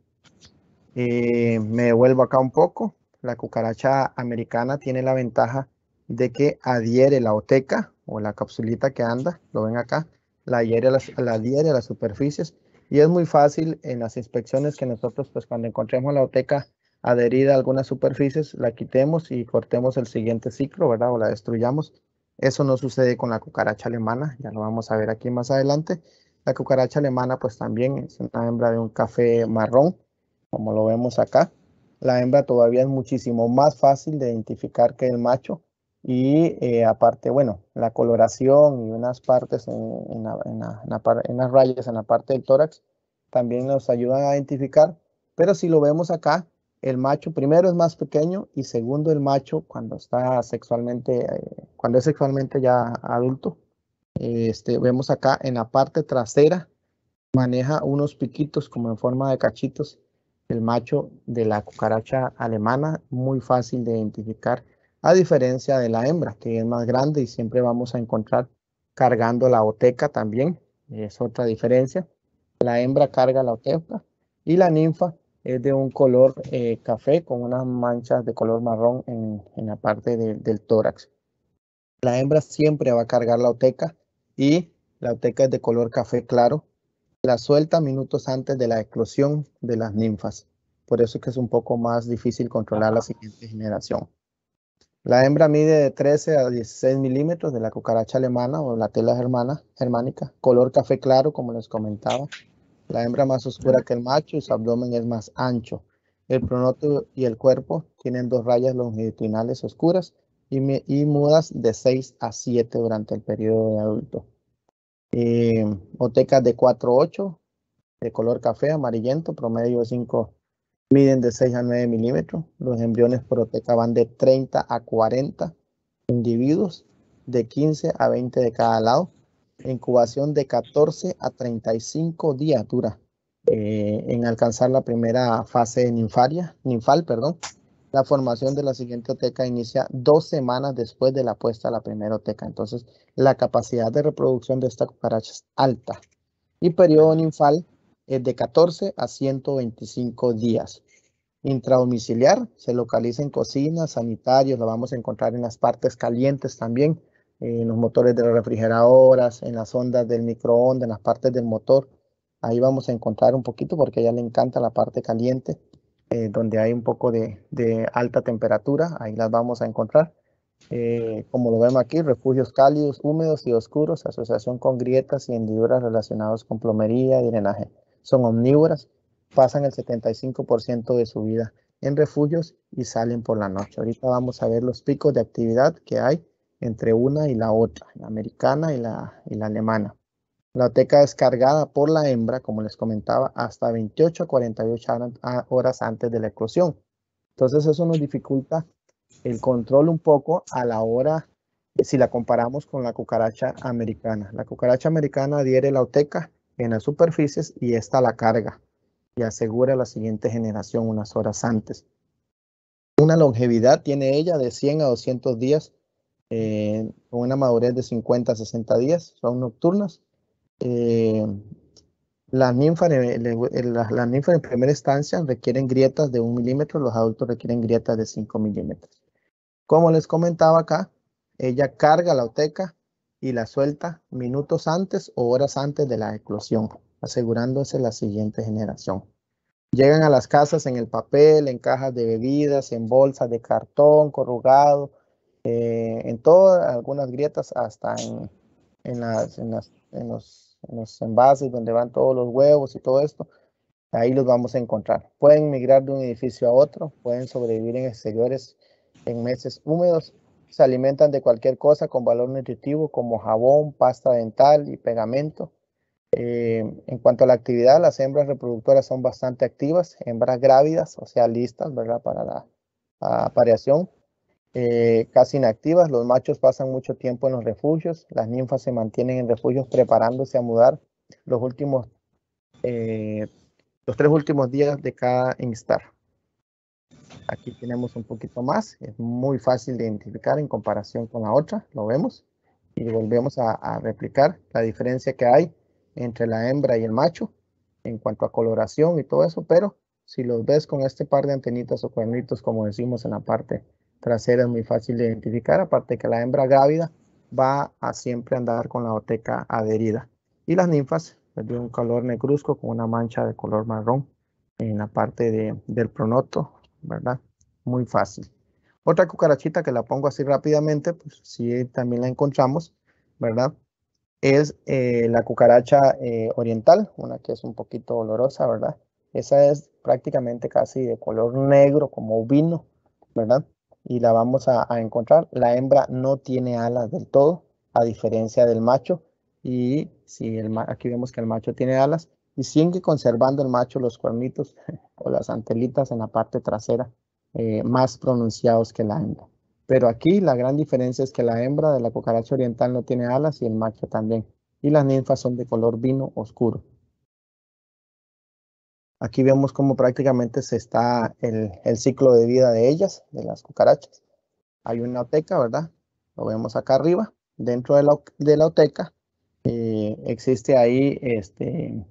Eh, me devuelvo acá un poco. La cucaracha americana tiene la ventaja de que adhiere la oteca o la capsulita que anda, lo ven acá, la adhiere a las, la adhiere las superficies y es muy fácil en las inspecciones que nosotros, pues cuando encontremos la oteca adherida a algunas superficies, la quitemos y cortemos el siguiente ciclo, ¿verdad? O la destruyamos eso no sucede con la cucaracha alemana, ya lo vamos a ver aquí más adelante. La cucaracha alemana pues también es una hembra de un café marrón, como lo vemos acá. La hembra todavía es muchísimo más fácil de identificar que el macho y eh, aparte, bueno, la coloración y unas partes en, en las rayas en la parte del tórax también nos ayudan a identificar, pero si lo vemos acá, el macho primero es más pequeño y segundo el macho cuando está sexualmente, eh, cuando es sexualmente ya adulto. Este, vemos acá en la parte trasera, maneja unos piquitos como en forma de cachitos. El macho de la cucaracha alemana, muy fácil de identificar, a diferencia de la hembra, que es más grande y siempre vamos a encontrar cargando la oteca también, es otra diferencia. La hembra carga la oteca y la ninfa es de un color eh, café con unas manchas de color marrón en, la parte del tórax. La hembra siempre va a cargar la oteca y la oteca es de color café claro. La suelta minutos antes de la eclosión de las ninfas. Por eso es que es un poco más difícil controlar la siguiente generación. La hembra mide de 13 a 16 milímetros de la cucaracha alemana o la tela germana, germánica, color café claro, como les comentaba, la hembra más oscura que el macho y su abdomen es más ancho. El pronoto y el cuerpo tienen dos rayas longitudinales oscuras y, mudas de 6 a 7 durante el periodo de adulto. Eh, otecas de 4-8, a de color café amarillento, promedio de 5, miden de 6 a 9 milímetros. Los embriones por oteca van de 30 a 40 individuos, de 15 a 20 de cada lado incubación de 14 a 35 días dura eh, en alcanzar la primera fase ninfaria, ninfal. Perdón. La formación de la siguiente oteca inicia dos semanas después de la puesta a la primera oteca. Entonces, la capacidad de reproducción de esta cucaracha es alta. Y periodo ninfal es de 14 a 125 días. Intradomiciliar se localiza en cocinas, sanitarios, la vamos a encontrar en las partes calientes también en los motores de los refrigeradoras, en las ondas del microondas, en las partes del motor. Ahí vamos a encontrar un poquito porque a ella le encanta la parte caliente, eh, donde hay un poco de, alta temperatura, ahí las vamos a encontrar. Eh, como lo vemos aquí, refugios cálidos, húmedos y oscuros, asociación con grietas y hendiduras relacionados con plomería y drenaje. Son omnívoras, pasan el 75% de su vida en refugios y salen por la noche. Ahorita vamos a ver los picos de actividad que hay entre una y la otra, la americana y la, alemana. La teca es cargada por la hembra, como les comentaba, hasta 28 a 48 ah, horas antes de la eclosión. Entonces eso nos dificulta el control un poco a la hora, eh, si la comparamos con la cucaracha americana. La cucaracha americana adhiere la oteca en las superficies y esta la carga y asegura la siguiente generación unas horas antes. Una longevidad tiene ella de 100 a 200 días eh, con una madurez de 50 a 60 días, son nocturnas. Eh, las ninfas, en primera estancia requieren grietas de un milímetro, los adultos requieren grietas de 5 milímetros. Como les comentaba acá, ella carga la oteca y la suelta minutos antes o horas antes de la eclosión, asegurándose la siguiente generación. Llegan a las casas en el papel, en cajas de bebidas, en bolsas de cartón corrugado, eh, en todas, algunas grietas hasta en, en, las, en, las, en, los, en envases donde van todos los huevos y todo esto, ahí los vamos a encontrar. Pueden migrar de un edificio a otro, pueden sobrevivir en exteriores en meses húmedos, se alimentan de cualquier cosa con valor nutritivo como jabón, pasta dental y pegamento. Eh, en cuanto a la actividad, las hembras reproductoras son bastante activas, hembras grávidas, o sea, listas, ¿verdad? Para la, la apareación. Eh, casi inactivas. Los machos pasan mucho tiempo en los refugios. Las ninfas se mantienen en refugios preparándose a mudar los últimos eh, los tres últimos días de cada instar. Aquí tenemos un poquito más. Es muy fácil de identificar en comparación con la otra. Lo vemos y volvemos a, a replicar la diferencia que hay entre la hembra y el macho en cuanto a coloración y todo eso, pero si los ves con este par de antenitas o cuernitos, como decimos en la parte trasera es muy fácil de identificar, aparte que la hembra grávida va a siempre andar con la oteca adherida. Y las ninfas pues, de un color negruzco con una mancha de color marrón en la parte de, del pronoto, ¿verdad? Muy fácil. Otra cucarachita que la pongo así rápidamente, pues sí, también la encontramos, ¿verdad? Es eh, la cucaracha eh, oriental, una que es un poquito olorosa, ¿verdad? Esa es prácticamente casi de color negro, como vino, ¿verdad? y la vamos a, encontrar. La hembra no tiene alas del todo, a diferencia del macho. Y si el, aquí vemos que el macho tiene alas y sigue conservando el macho los cuernitos o las antelitas en la parte trasera eh, más pronunciados que la hembra. Pero aquí la gran diferencia es que la hembra de la cucaracha oriental no tiene alas y el macho también. Y las ninfas son de color vino oscuro. Aquí vemos cómo prácticamente se está el, ciclo de vida de ellas, de las cucarachas. Hay una oteca, ¿verdad? Lo vemos acá arriba. Dentro de la, de oteca eh, existe ahí, este,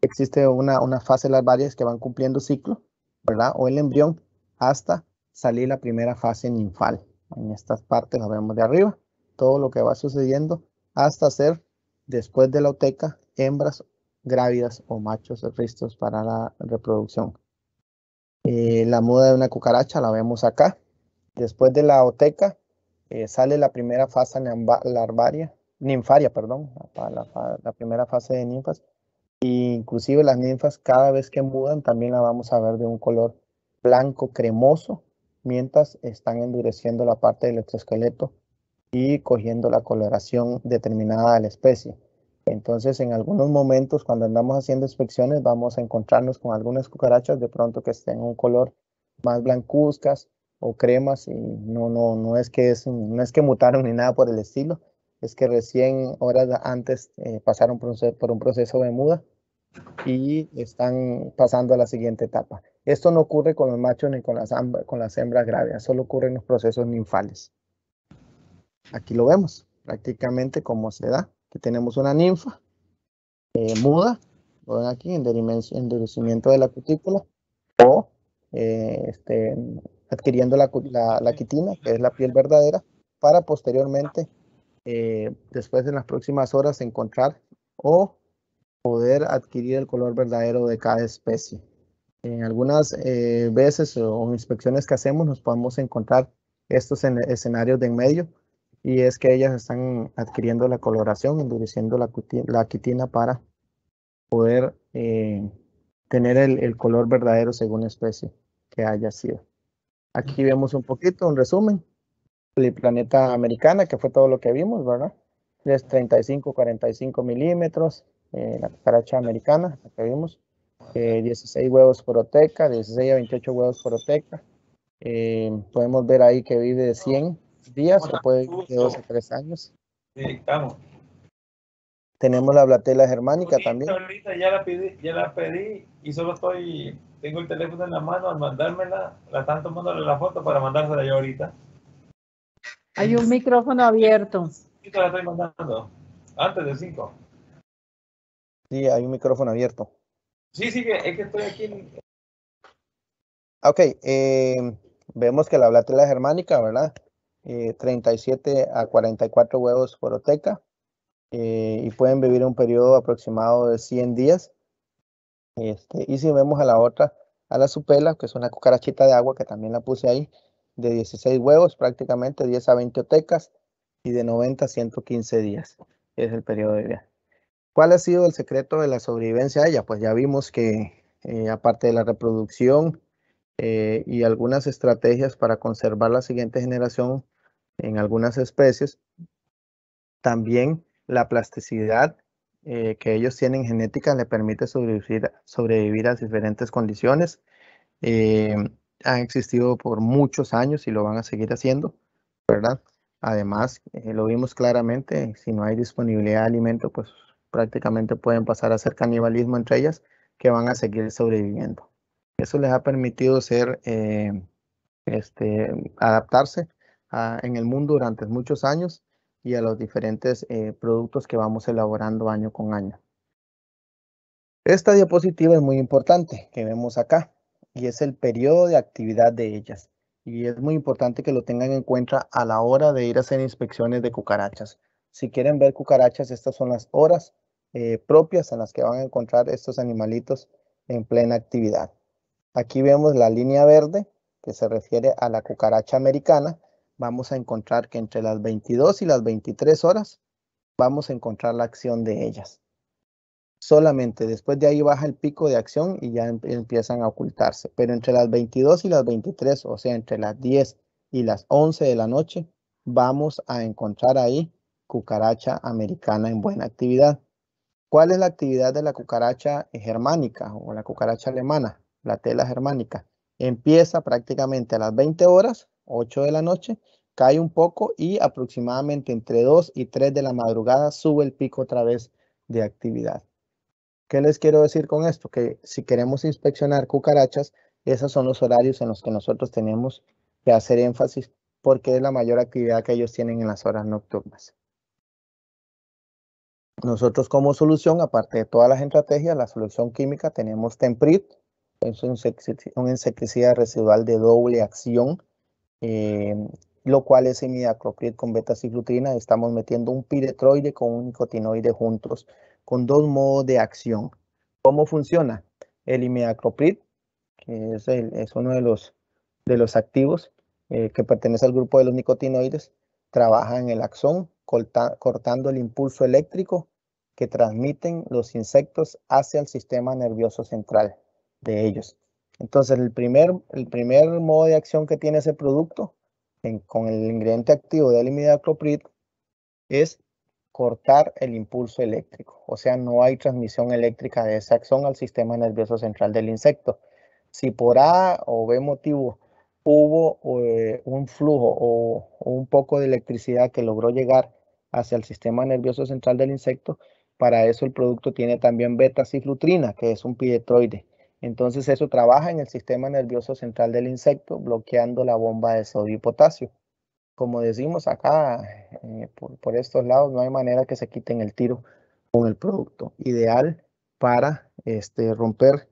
existe una, fase larvaria que van cumpliendo ciclo, ¿verdad? O el embrión hasta salir la primera fase ninfal. En estas partes lo vemos de arriba. Todo lo que va sucediendo hasta ser, después de la oteca, hembras grávidas o machos listos para la reproducción. Eh, la muda de una cucaracha la vemos acá. Después de la oteca eh, sale la primera fase larvaria, ninfaria, perdón, la, primera fase de ninfas. inclusive las ninfas cada vez que mudan también la vamos a ver de un color blanco cremoso mientras están endureciendo la parte del exoesqueleto y cogiendo la coloración determinada de la especie. Entonces, en algunos momentos, cuando andamos haciendo inspecciones, vamos a encontrarnos con algunas cucarachas de pronto que estén un color más blancuzcas o cremas y no, no, no, es, que es, no es que mutaron ni nada por el estilo, es que recién horas antes eh, pasaron por un, por un proceso de muda y están pasando a la siguiente etapa. Esto no ocurre con los machos ni con las, con las hembras graves, solo ocurre en los procesos ninfales. Aquí lo vemos prácticamente cómo se da tenemos una ninfa eh, muda, lo ven aquí, endurecimiento de la cutícula, o eh, este, adquiriendo la, la, quitina, que es la piel verdadera, para posteriormente, eh, después de las próximas horas, encontrar o poder adquirir el color verdadero de cada especie. En algunas veces o, inspecciones que hacemos nos podemos encontrar estos en escenarios de en medio, y es que ellas están adquiriendo la coloración, endureciendo la, la quitina para poder eh, tener el, color verdadero según la especie que haya sido. Aquí vemos un poquito, un resumen, el planeta americana, que fue todo lo que vimos, ¿verdad? Es 35, 45 milímetros, eh, la caracha americana, la que vimos, 16 eh, huevos por oteca, 16 a 28 huevos por oteca. podemos ver ahí que vive de 100 días o puede de dos o tres años. estamos. Tenemos la blatela germánica también. ya la pedí, ya la pedí y solo estoy, tengo el teléfono en la mano al mandármela, la están tomando la foto para mandársela yo ahorita. Hay un micrófono abierto. Sí, te la estoy mandando. Antes de cinco. Sí, hay un micrófono abierto. Sí, sí, es que estoy aquí. Ok, eh, vemos que la blatela germánica, ¿verdad? 37 eh, a 44 huevos por oteca eh, y pueden vivir un periodo aproximado de 100 días. Este, y si vemos a la otra, a la supela, que es una cucarachita de agua que también la puse ahí, de 16 huevos, prácticamente 10 a 20 otecas y de 90 a 115 días es el periodo de vida. ¿Cuál ha sido el secreto de la sobrevivencia de ella? Pues ya vimos que eh, aparte de la reproducción y algunas estrategias para conservar la siguiente generación, en algunas especies. También la plasticidad eh, que ellos tienen genética le permite sobrevivir, sobrevivir a diferentes condiciones. Eh, han existido por muchos años y lo van a seguir haciendo, ¿verdad? Además, eh, lo vimos claramente, si no hay disponibilidad de alimento, pues prácticamente pueden pasar a hacer canibalismo entre ellas, que van a seguir sobreviviendo. Eso les ha permitido ser, este, adaptarse en el mundo durante muchos años y a los diferentes eh, productos que vamos elaborando año con año. Esta diapositiva es muy importante que vemos acá y es el periodo de actividad de ellas. Y es muy importante que lo tengan en cuenta a la hora de ir a hacer inspecciones de cucarachas. Si quieren ver cucarachas, estas son las horas eh, propias en las que van a encontrar estos animalitos en plena actividad. Aquí vemos la línea verde que se refiere a la cucaracha americana vamos a encontrar que entre las 22 y las 23 horas vamos a encontrar la acción de ellas. Solamente después de ahí baja el pico de acción y ya em-, empiezan a ocultarse. Pero entre las 22 y las 23, o sea, entre las 10 y las 11 de la noche, vamos a encontrar ahí cucaracha americana en buena actividad. ¿Cuál es la actividad de la cucaracha germánica o la cucaracha alemana, la tela germánica? Empieza prácticamente a las 20 horas 8 de la noche, cae un poco y aproximadamente entre 2 y 3 de la madrugada sube el pico otra vez de actividad. ¿Qué les quiero decir con esto? Que si queremos inspeccionar cucarachas, esos son los horarios en los que nosotros tenemos que hacer énfasis porque es la mayor actividad que ellos tienen en las horas nocturnas. Nosotros como solución, aparte de todas las estrategias, la solución química tenemos Temprit, es un insecticida residual de doble acción eh, lo cual es imidacloprid con beta Estamos metiendo un piretroide con un nicotinoide juntos, con dos modos de acción. ¿Cómo funciona? El imidacloprid, que es, uno de los, de los activos eh, que pertenece al grupo de los nicotinoides, trabaja en el axón, cortando el impulso eléctrico que transmiten los insectos hacia el sistema nervioso central de ellos. Entonces, el primer, el primer modo de acción que tiene ese producto con el ingrediente activo de Alimidacloprid es cortar el impulso eléctrico. O sea, no hay transmisión eléctrica de esa acción al sistema nervioso central del insecto. Si por A o B motivo hubo eh, un flujo o, un poco de electricidad que logró llegar hacia el sistema nervioso central del insecto, para eso el producto tiene también beta-ciclutrina, que es un pidetroide entonces eso trabaja en el sistema nervioso central del insecto, bloqueando la bomba de sodio y potasio. Como decimos acá, eh, por, estos lados no hay manera que se quiten el tiro con el producto. Ideal para este, romper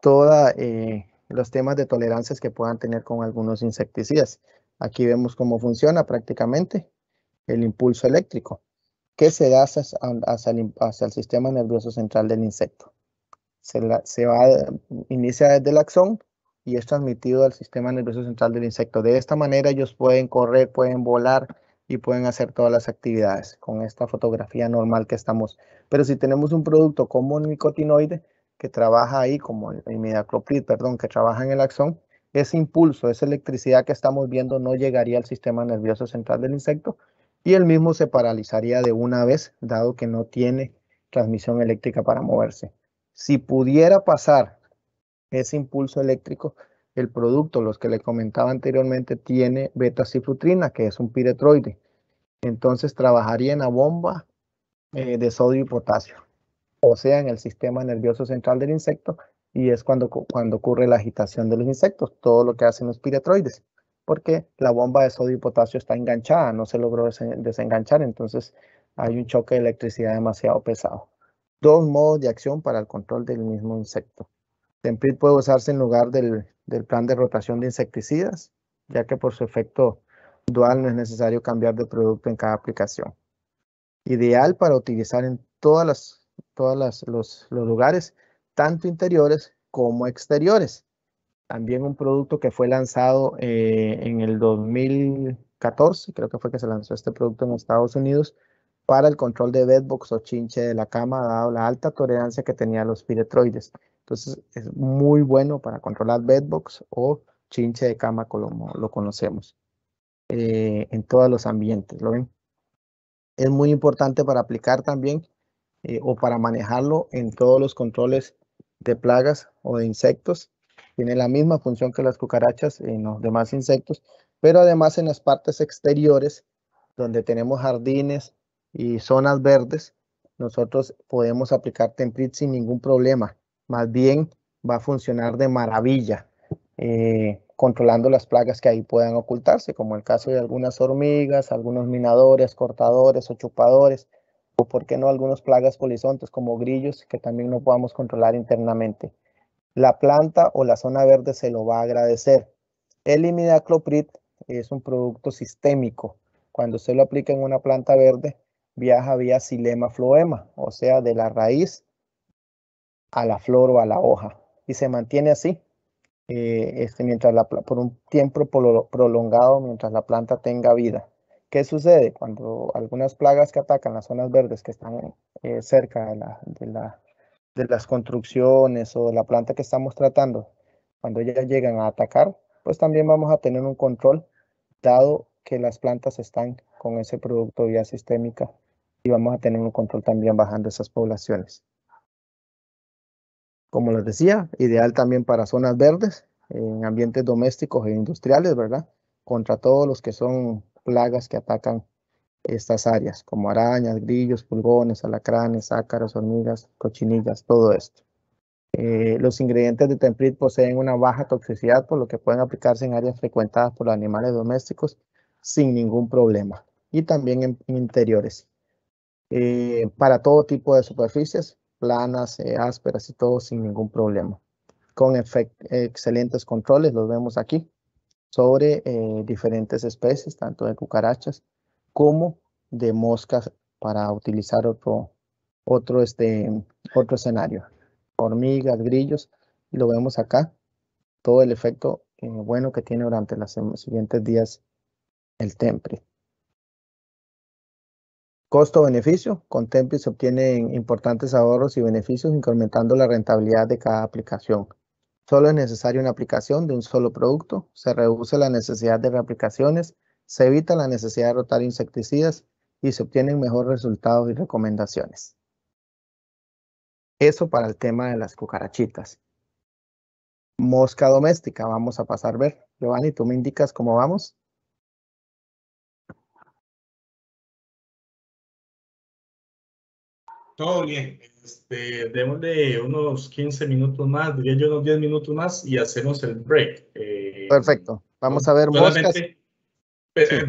todos eh, los temas de tolerancias que puedan tener con algunos insecticidas. Aquí vemos cómo funciona prácticamente el impulso eléctrico que se da hacia el sistema nervioso central del insecto se, va, inicia desde el axón y es transmitido al sistema nervioso central del insecto. De esta manera ellos pueden correr, pueden volar y pueden hacer todas las actividades con esta fotografía normal que estamos. Pero si tenemos un producto como un nicotinoide que trabaja ahí, como el, imidacloprid, perdón, que trabaja en el axón, ese impulso, esa electricidad que estamos viendo no llegaría al sistema nervioso central del insecto y el mismo se paralizaría de una vez, dado que no tiene transmisión eléctrica para moverse si pudiera pasar ese impulso eléctrico, el producto, los que le comentaba anteriormente, tiene beta-cifrutrina, que es un piretroide. Entonces trabajaría en la bomba eh, de sodio y potasio, o sea, en el sistema nervioso central del insecto, y es cuando, cuando ocurre la agitación de los insectos, todo lo que hacen los piretroides, porque la bomba de sodio y potasio está enganchada, no se logró desenganchar, entonces hay un choque de electricidad demasiado pesado dos modos de acción para el control del mismo insecto. Temprit puede usarse en lugar del, plan de rotación de insecticidas, ya que por su efecto dual no es necesario cambiar de producto en cada aplicación. Ideal para utilizar en todos las, todas los, lugares, tanto interiores como exteriores. También un producto que fue lanzado eh, en el 2014, creo que fue que se lanzó este producto en Estados Unidos, para el control de bedbox o chinche de la cama, dado la alta tolerancia que tenía los piretroides. Entonces es muy bueno para controlar bedbox o chinche de cama como lo conocemos eh, en todos los ambientes, ¿lo ven? Es muy importante para aplicar también eh, o para manejarlo en todos los controles de plagas o de insectos. Tiene la misma función que las cucarachas y los demás insectos, pero además en las partes exteriores donde tenemos jardines, y zonas verdes, nosotros podemos aplicar Temprit sin ningún problema. Más bien va a funcionar de maravilla, eh, controlando las plagas que ahí puedan ocultarse, como el caso de algunas hormigas, algunos minadores, cortadores o chupadores, o por qué no algunas plagas polizontes como grillos que también no podamos controlar internamente. La planta o la zona verde se lo va a agradecer. El imidacloprid es un producto sistémico. Cuando se lo aplica en una planta verde, viaja vía xilema floema, o sea, de la raíz a la flor o a la hoja. Y se mantiene así eh, este, mientras la, por un tiempo prolongado mientras la planta tenga vida. ¿Qué sucede? Cuando algunas plagas que atacan las zonas verdes que están eh, cerca de, de las construcciones o de la planta que estamos tratando, cuando ellas llegan a atacar, pues también vamos a tener un control, dado que las plantas están con ese producto vía sistémica y vamos a tener un control también bajando esas poblaciones. Como les decía, ideal también para zonas verdes, en ambientes domésticos e industriales, ¿verdad? Contra todos los que son plagas que atacan estas áreas, como arañas, grillos, pulgones, alacranes, ácaros, hormigas, cochinillas, todo esto. Eh, los ingredientes de Temprit poseen una baja toxicidad, por lo que pueden aplicarse en áreas frecuentadas por animales domésticos sin ningún problema y también en interiores. Eh, para todo tipo de superficies, planas, eh, ásperas y todo sin ningún problema. Con excelentes controles, los vemos aquí, sobre eh, diferentes especies, tanto de cucarachas como de moscas, para utilizar otro, otro, este, otro escenario. Hormigas, grillos, lo vemos acá, todo el efecto bueno que tiene durante los siguientes días el temple. Costo-beneficio. Con Tempi se obtienen importantes ahorros y beneficios incrementando la rentabilidad de cada aplicación. Solo es necesaria una aplicación de un solo producto, se reduce la necesidad de reaplicaciones, se evita la necesidad de rotar insecticidas y se obtienen mejores resultados y recomendaciones. Eso para el tema de las cucarachitas. Mosca doméstica, vamos a pasar a ver. Giovanni, tú me indicas cómo vamos. Todo bien. Este, démosle unos 15 minutos más, diría yo unos 10 minutos más y hacemos el break. Eh, Perfecto. Vamos a ver moscas.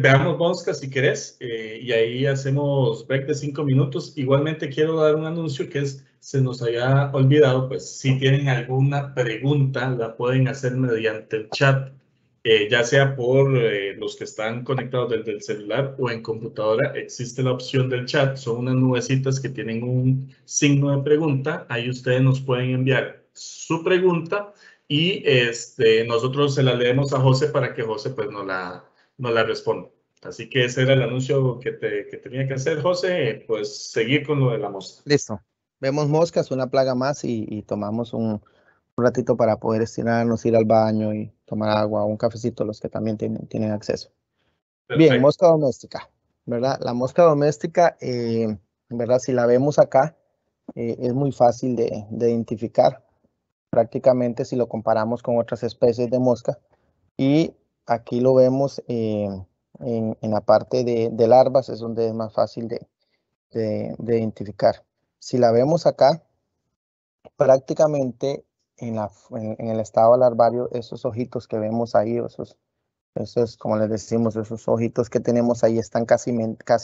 Veamos moscas si querés eh, y ahí hacemos break de 5 minutos. Igualmente quiero dar un anuncio que es, se nos había olvidado, pues si tienen alguna pregunta la pueden hacer mediante el chat eh, ya sea por eh, los que están conectados desde el celular o en computadora, existe la opción del chat. Son unas nubecitas que tienen un signo de pregunta. Ahí ustedes nos pueden enviar su pregunta y este, nosotros se la leemos a José para que José pues nos la, nos la responda. Así que ese era el anuncio que, que tenía que hacer, José. Pues seguir con lo de la mosca. Listo. Vemos moscas, una plaga más y tomamos un, ratito para poder estirarnos, ir al baño y tomar agua o un cafecito, los que también tienen, acceso. Bien, mosca doméstica, ¿verdad? La mosca doméstica, eh, ¿verdad? Si la vemos acá, eh, es muy fácil de, identificar, prácticamente si lo comparamos con otras especies de mosca. Y aquí lo vemos eh, en, la parte de, larvas, es donde es más fácil de, de identificar. Si la vemos acá, prácticamente en, el estado larvario, esos ojitos que vemos ahí, esos, esos, como les decimos, esos ojitos que tenemos ahí están casi,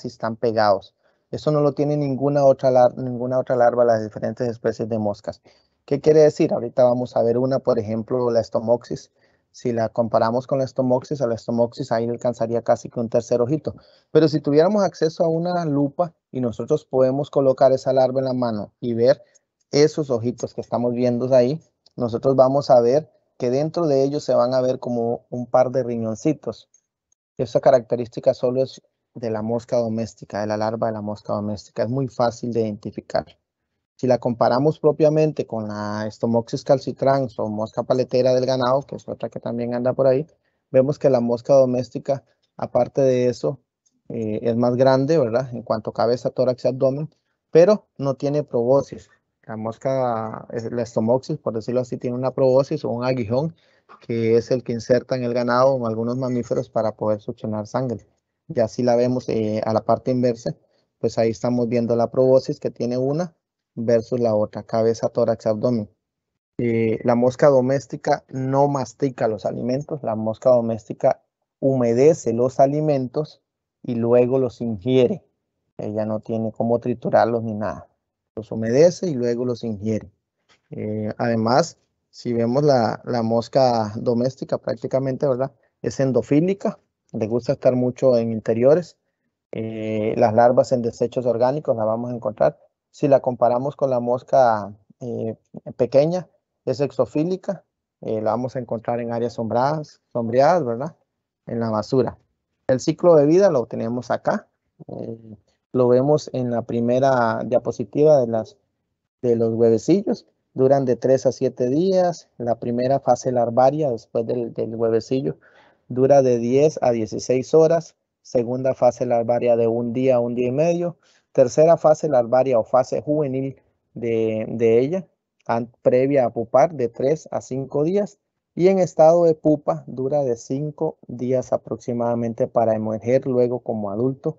están pegados. Eso no lo tiene ninguna otra, ninguna otra larva, las diferentes especies de moscas. ¿Qué quiere decir? Ahorita vamos a ver una, por ejemplo, la estomoxis. Si la comparamos con la estomoxis, a la estomoxis ahí alcanzaría casi que un tercer ojito. Pero si tuviéramos acceso a una lupa y nosotros podemos colocar esa larva en la mano y ver esos ojitos que estamos viendo ahí, nosotros vamos a ver que dentro de ellos se van a ver como un par de riñoncitos. Esa característica solo es de la mosca doméstica, de la larva de la mosca doméstica. Es muy fácil de identificar. Si la comparamos propiamente con la estomoxis calcitrans o mosca paletera del ganado, que es otra que también anda por ahí, vemos que la mosca doméstica, aparte de eso, eh, es más grande, ¿verdad? En cuanto a cabeza, tórax y abdomen, pero no tiene proboscis. La mosca, la estomoxis, por decirlo así, tiene una probosis o un aguijón, que es el que inserta en el ganado o algunos mamíferos para poder succionar sangre. Ya si la vemos eh, a la parte inversa, pues ahí estamos viendo la probosis que tiene una versus la otra, cabeza, tórax, abdomen. Eh, la mosca doméstica no mastica los alimentos, la mosca doméstica humedece los alimentos y luego los ingiere. Ella no tiene cómo triturarlos ni nada los humedece y luego los ingiere. Eh, además, si vemos la, mosca doméstica prácticamente, ¿verdad? Es endofílica, le gusta estar mucho en interiores. Eh, las larvas en desechos orgánicos la vamos a encontrar. Si la comparamos con la mosca eh, pequeña, es exofílica, la vamos a encontrar en áreas sombreadas, sombreadas, ¿verdad? En la basura. El ciclo de vida lo tenemos acá. Lo vemos en la primera diapositiva de, las, de los huevecillos. Duran de 3 a 7 días. La primera fase larvaria después del, huevecillo dura de 10 a 16 horas. Segunda fase larvaria de un día a un día y medio. Tercera fase larvaria o fase juvenil de, ella, previa a pupar, de 3 a 5 días. Y en estado de pupa dura de 5 días aproximadamente para emerger luego como adulto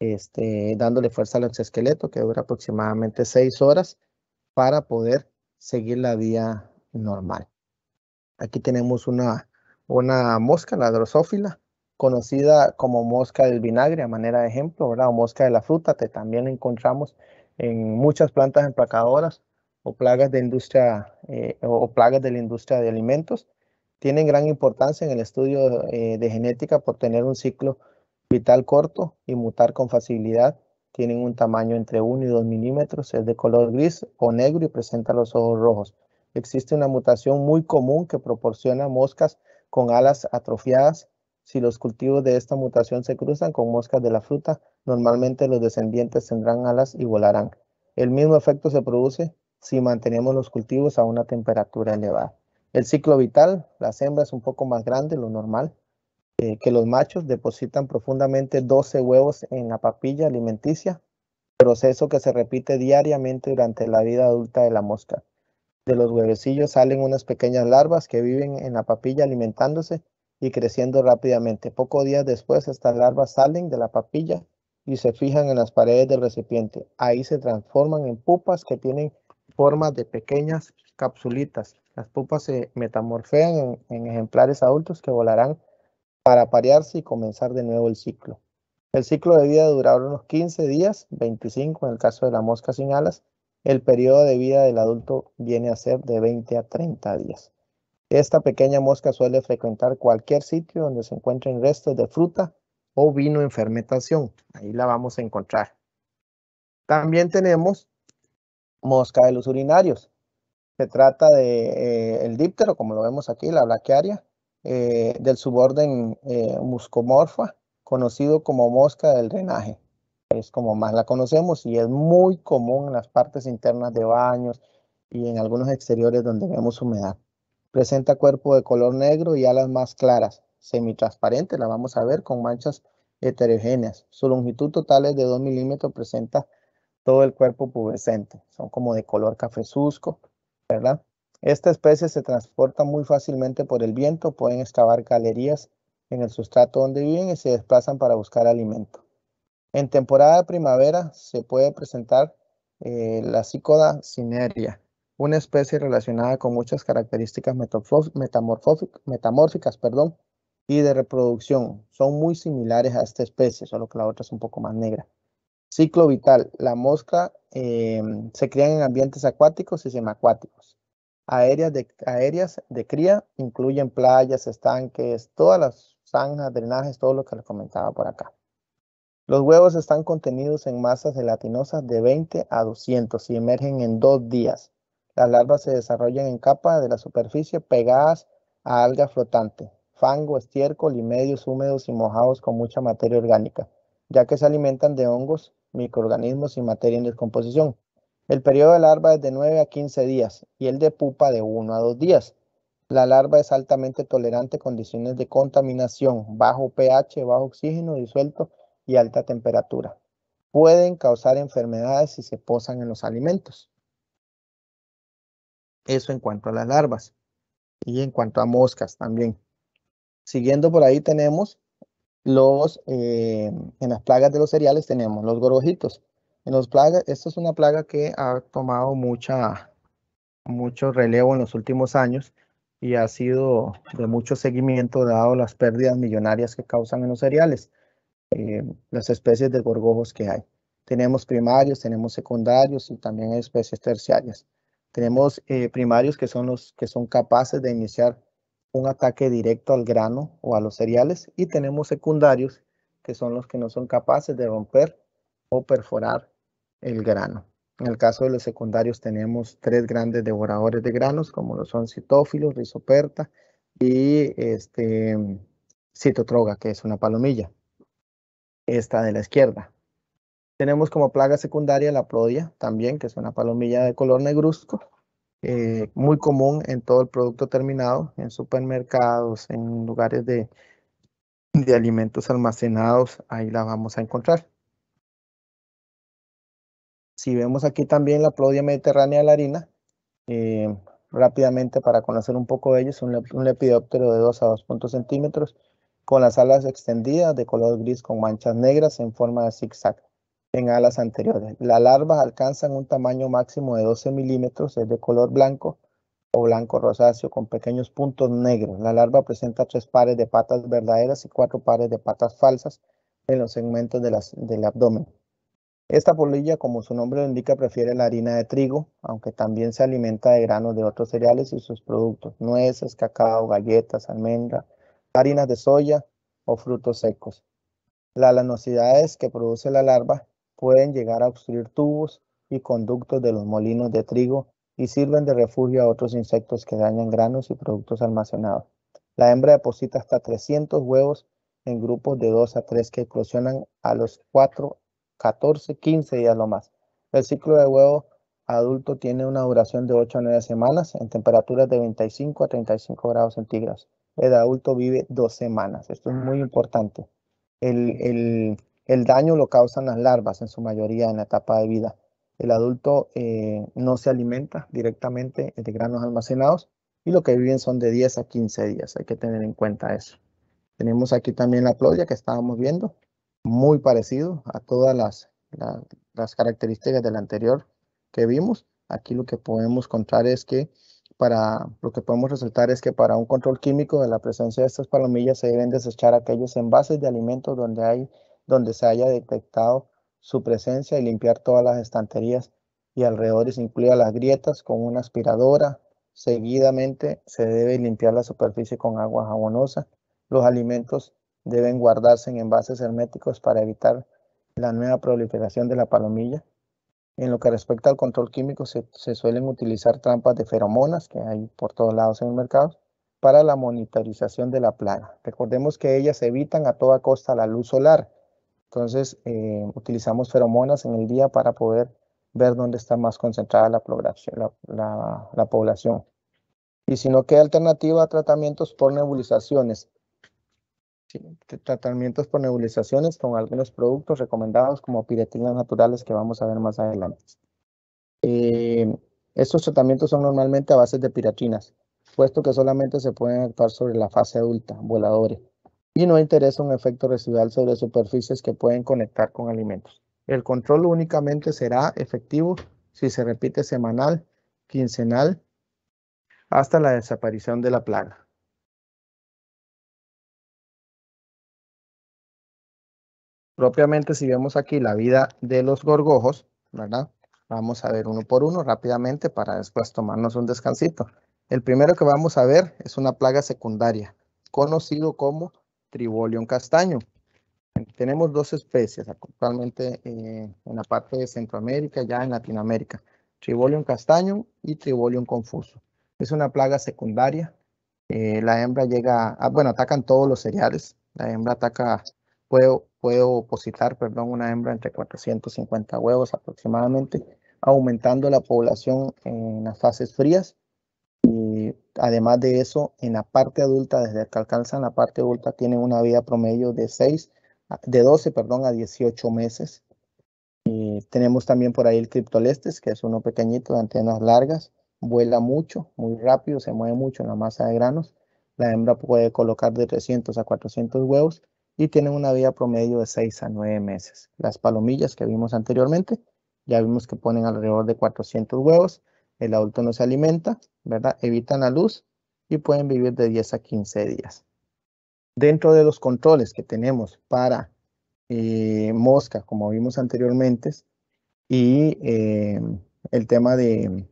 este, dándole fuerza al exoesqueleto que dura aproximadamente seis horas para poder seguir la vía normal. Aquí tenemos una, una mosca, la drosófila, conocida como mosca del vinagre, a manera de ejemplo, ¿verdad? o mosca de la fruta, que también encontramos en muchas plantas emplacadoras o plagas de industria eh, o plagas de la industria de alimentos. Tienen gran importancia en el estudio eh, de genética por tener un ciclo Vital corto y mutar con facilidad. Tienen un tamaño entre 1 y 2 milímetros, es de color gris o negro y presenta los ojos rojos. Existe una mutación muy común que proporciona moscas con alas atrofiadas. Si los cultivos de esta mutación se cruzan con moscas de la fruta, normalmente los descendientes tendrán alas y volarán. El mismo efecto se produce si mantenemos los cultivos a una temperatura elevada. El ciclo vital, las hembras un poco más grande, lo normal, eh, que los machos depositan profundamente 12 huevos en la papilla alimenticia, proceso que se repite diariamente durante la vida adulta de la mosca. De los huevecillos salen unas pequeñas larvas que viven en la papilla alimentándose y creciendo rápidamente. Pocos días después, estas larvas salen de la papilla y se fijan en las paredes del recipiente. Ahí se transforman en pupas que tienen forma de pequeñas capsulitas. Las pupas se metamorfean en ejemplares adultos que volarán para parearse y comenzar de nuevo el ciclo. El ciclo de vida durará unos 15 días, 25 en el caso de la mosca sin alas. El periodo de vida del adulto viene a ser de 20 a 30 días. Esta pequeña mosca suele frecuentar cualquier sitio donde se encuentren restos de fruta o vino en fermentación. Ahí la vamos a encontrar. También tenemos mosca de los urinarios. Se trata de eh, díptero, como lo vemos aquí, la blaquearia, eh, del suborden eh, muscomorfa, conocido como mosca del drenaje. Es como más la conocemos y es muy común en las partes internas de baños y en algunos exteriores donde vemos humedad. Presenta cuerpo de color negro y alas más claras, semitransparentes. la vamos a ver con manchas heterogéneas. Su longitud total es de 2 milímetros, presenta todo el cuerpo pubescente. Son como de color susco ¿verdad? Esta especie se transporta muy fácilmente por el viento, pueden excavar galerías en el sustrato donde viven y se desplazan para buscar alimento. En temporada de primavera se puede presentar eh, la psicoda cineria, una especie relacionada con muchas características metamórficas perdón, y de reproducción. Son muy similares a esta especie, solo que la otra es un poco más negra. Ciclo vital. La mosca eh, se cría en ambientes acuáticos y semacuáticos aéreas de, cría incluyen playas, estanques, todas las zanjas, drenajes, todo lo que les comentaba por acá. Los huevos están contenidos en masas gelatinosas de 20 a 200 y emergen en dos días. Las larvas se desarrollan en capas de la superficie pegadas a algas flotantes, fango, estiércol y medios húmedos y mojados con mucha materia orgánica, ya que se alimentan de hongos, microorganismos y materia en descomposición. El periodo de larva es de 9 a 15 días y el de pupa de 1 a 2 días. La larva es altamente tolerante a condiciones de contaminación, bajo pH, bajo oxígeno disuelto y alta temperatura. Pueden causar enfermedades si se posan en los alimentos. Eso en cuanto a las larvas y en cuanto a moscas también. Siguiendo por ahí tenemos los, eh, en las plagas de los cereales tenemos los gorrojitos. En los plagas, esto es una plaga que ha tomado mucha, mucho relevo en los últimos años y ha sido de mucho seguimiento dado las pérdidas millonarias que causan en los cereales, eh, las especies de gorgojos que hay. Tenemos primarios, tenemos secundarios y también hay especies terciarias. Tenemos eh, primarios que son los que son capaces de iniciar un ataque directo al grano o a los cereales y tenemos secundarios que son los que no son capaces de romper o perforar el grano. En el caso de los secundarios tenemos tres grandes devoradores de granos, como lo son citófilos, risoperta y este, citotroga, que es una palomilla. Esta de la izquierda. Tenemos como plaga secundaria la plodia también, que es una palomilla de color negruzco, eh, muy común en todo el producto terminado, en supermercados, en lugares de, de alimentos almacenados, ahí la vamos a encontrar. Si vemos aquí también la Plodia mediterránea de la harina, eh, rápidamente para conocer un poco de ellos, un, un lepidóptero de 2 a puntos centímetros con las alas extendidas de color gris con manchas negras en forma de zigzag en alas anteriores. Las larvas alcanzan un tamaño máximo de 12 milímetros, es de color blanco o blanco rosáceo con pequeños puntos negros. La larva presenta tres pares de patas verdaderas y cuatro pares de patas falsas en los segmentos del abdomen. Esta polilla, como su nombre lo indica, prefiere la harina de trigo, aunque también se alimenta de granos de otros cereales y sus productos, nueces, cacao, galletas, almendra, harinas de soya o frutos secos. Las lanosidades que produce la larva pueden llegar a obstruir tubos y conductos de los molinos de trigo y sirven de refugio a otros insectos que dañan granos y productos almacenados. La hembra deposita hasta 300 huevos en grupos de 2 a 3 que eclosionan a los 4 14, 15 días lo más. El ciclo de huevo adulto tiene una duración de 8 a 9 semanas en temperaturas de 25 a 35 grados centígrados. El adulto vive dos semanas. Esto es muy ah. importante. El, daño lo causan las larvas en su mayoría en la etapa de vida. El adulto eh, no se alimenta directamente de granos almacenados y lo que viven son de 10 a 15 días. Hay que tener en cuenta eso. Tenemos aquí también la plodia que estábamos viendo muy parecido a todas las, las características del anterior que vimos. Aquí lo que podemos contar es que para lo que podemos resaltar es que para un control químico de la presencia de estas palomillas se deben desechar aquellos envases de alimentos donde hay donde se haya detectado su presencia y limpiar todas las estanterías y alrededores, incluidas las grietas, con una aspiradora. Seguidamente se debe limpiar la superficie con agua jabonosa. Los alimentos deben guardarse en envases herméticos para evitar la nueva proliferación de la palomilla. En lo que respecta al control químico, se, suelen utilizar trampas de feromonas, que hay por todos lados en el mercado, para la monitorización de la plaga. Recordemos que ellas evitan a toda costa la luz solar. Entonces, eh, utilizamos feromonas en el día para poder ver dónde está más concentrada la, población. Y si no queda alternativa a tratamientos por nebulizaciones tratamientos por nebulizaciones con algunos productos recomendados como piratinas naturales que vamos a ver más adelante. Eh, estos tratamientos son normalmente a base de piratinas, puesto que solamente se pueden actuar sobre la fase adulta, voladores, y no interesa un efecto residual sobre superficies que pueden conectar con alimentos. El control únicamente será efectivo si se repite semanal, quincenal, hasta la desaparición de la plaga. Propiamente, si vemos aquí la vida de los gorgojos, ¿verdad? Vamos a ver uno por uno rápidamente para después tomarnos un descansito. El primero que vamos a ver es una plaga secundaria, conocido como tribolion castaño. Tenemos dos especies actualmente eh, en la parte de Centroamérica, ya en Latinoamérica. Tribolium castaño y Tribolium confuso. Es una plaga secundaria. Eh, la hembra llega, a, bueno, atacan todos los cereales. La hembra ataca, puede puede opositar, perdón, una hembra entre 450 huevos aproximadamente, aumentando la población en las fases frías. Y además de eso, en la parte adulta, desde que alcanzan la parte adulta, tiene una vida promedio de 6, de 12, perdón, a 18 meses. Y tenemos también por ahí el criptolestes, que es uno pequeñito de antenas largas, vuela mucho, muy rápido, se mueve mucho en la masa de granos. La hembra puede colocar de 300 a 400 huevos y tienen una vida promedio de 6 a 9 meses. Las palomillas que vimos anteriormente, ya vimos que ponen alrededor de 400 huevos, el adulto no se alimenta, ¿verdad? Evitan la luz y pueden vivir de 10 a 15 días. Dentro de los controles que tenemos para eh, mosca, como vimos anteriormente, y eh, el tema de,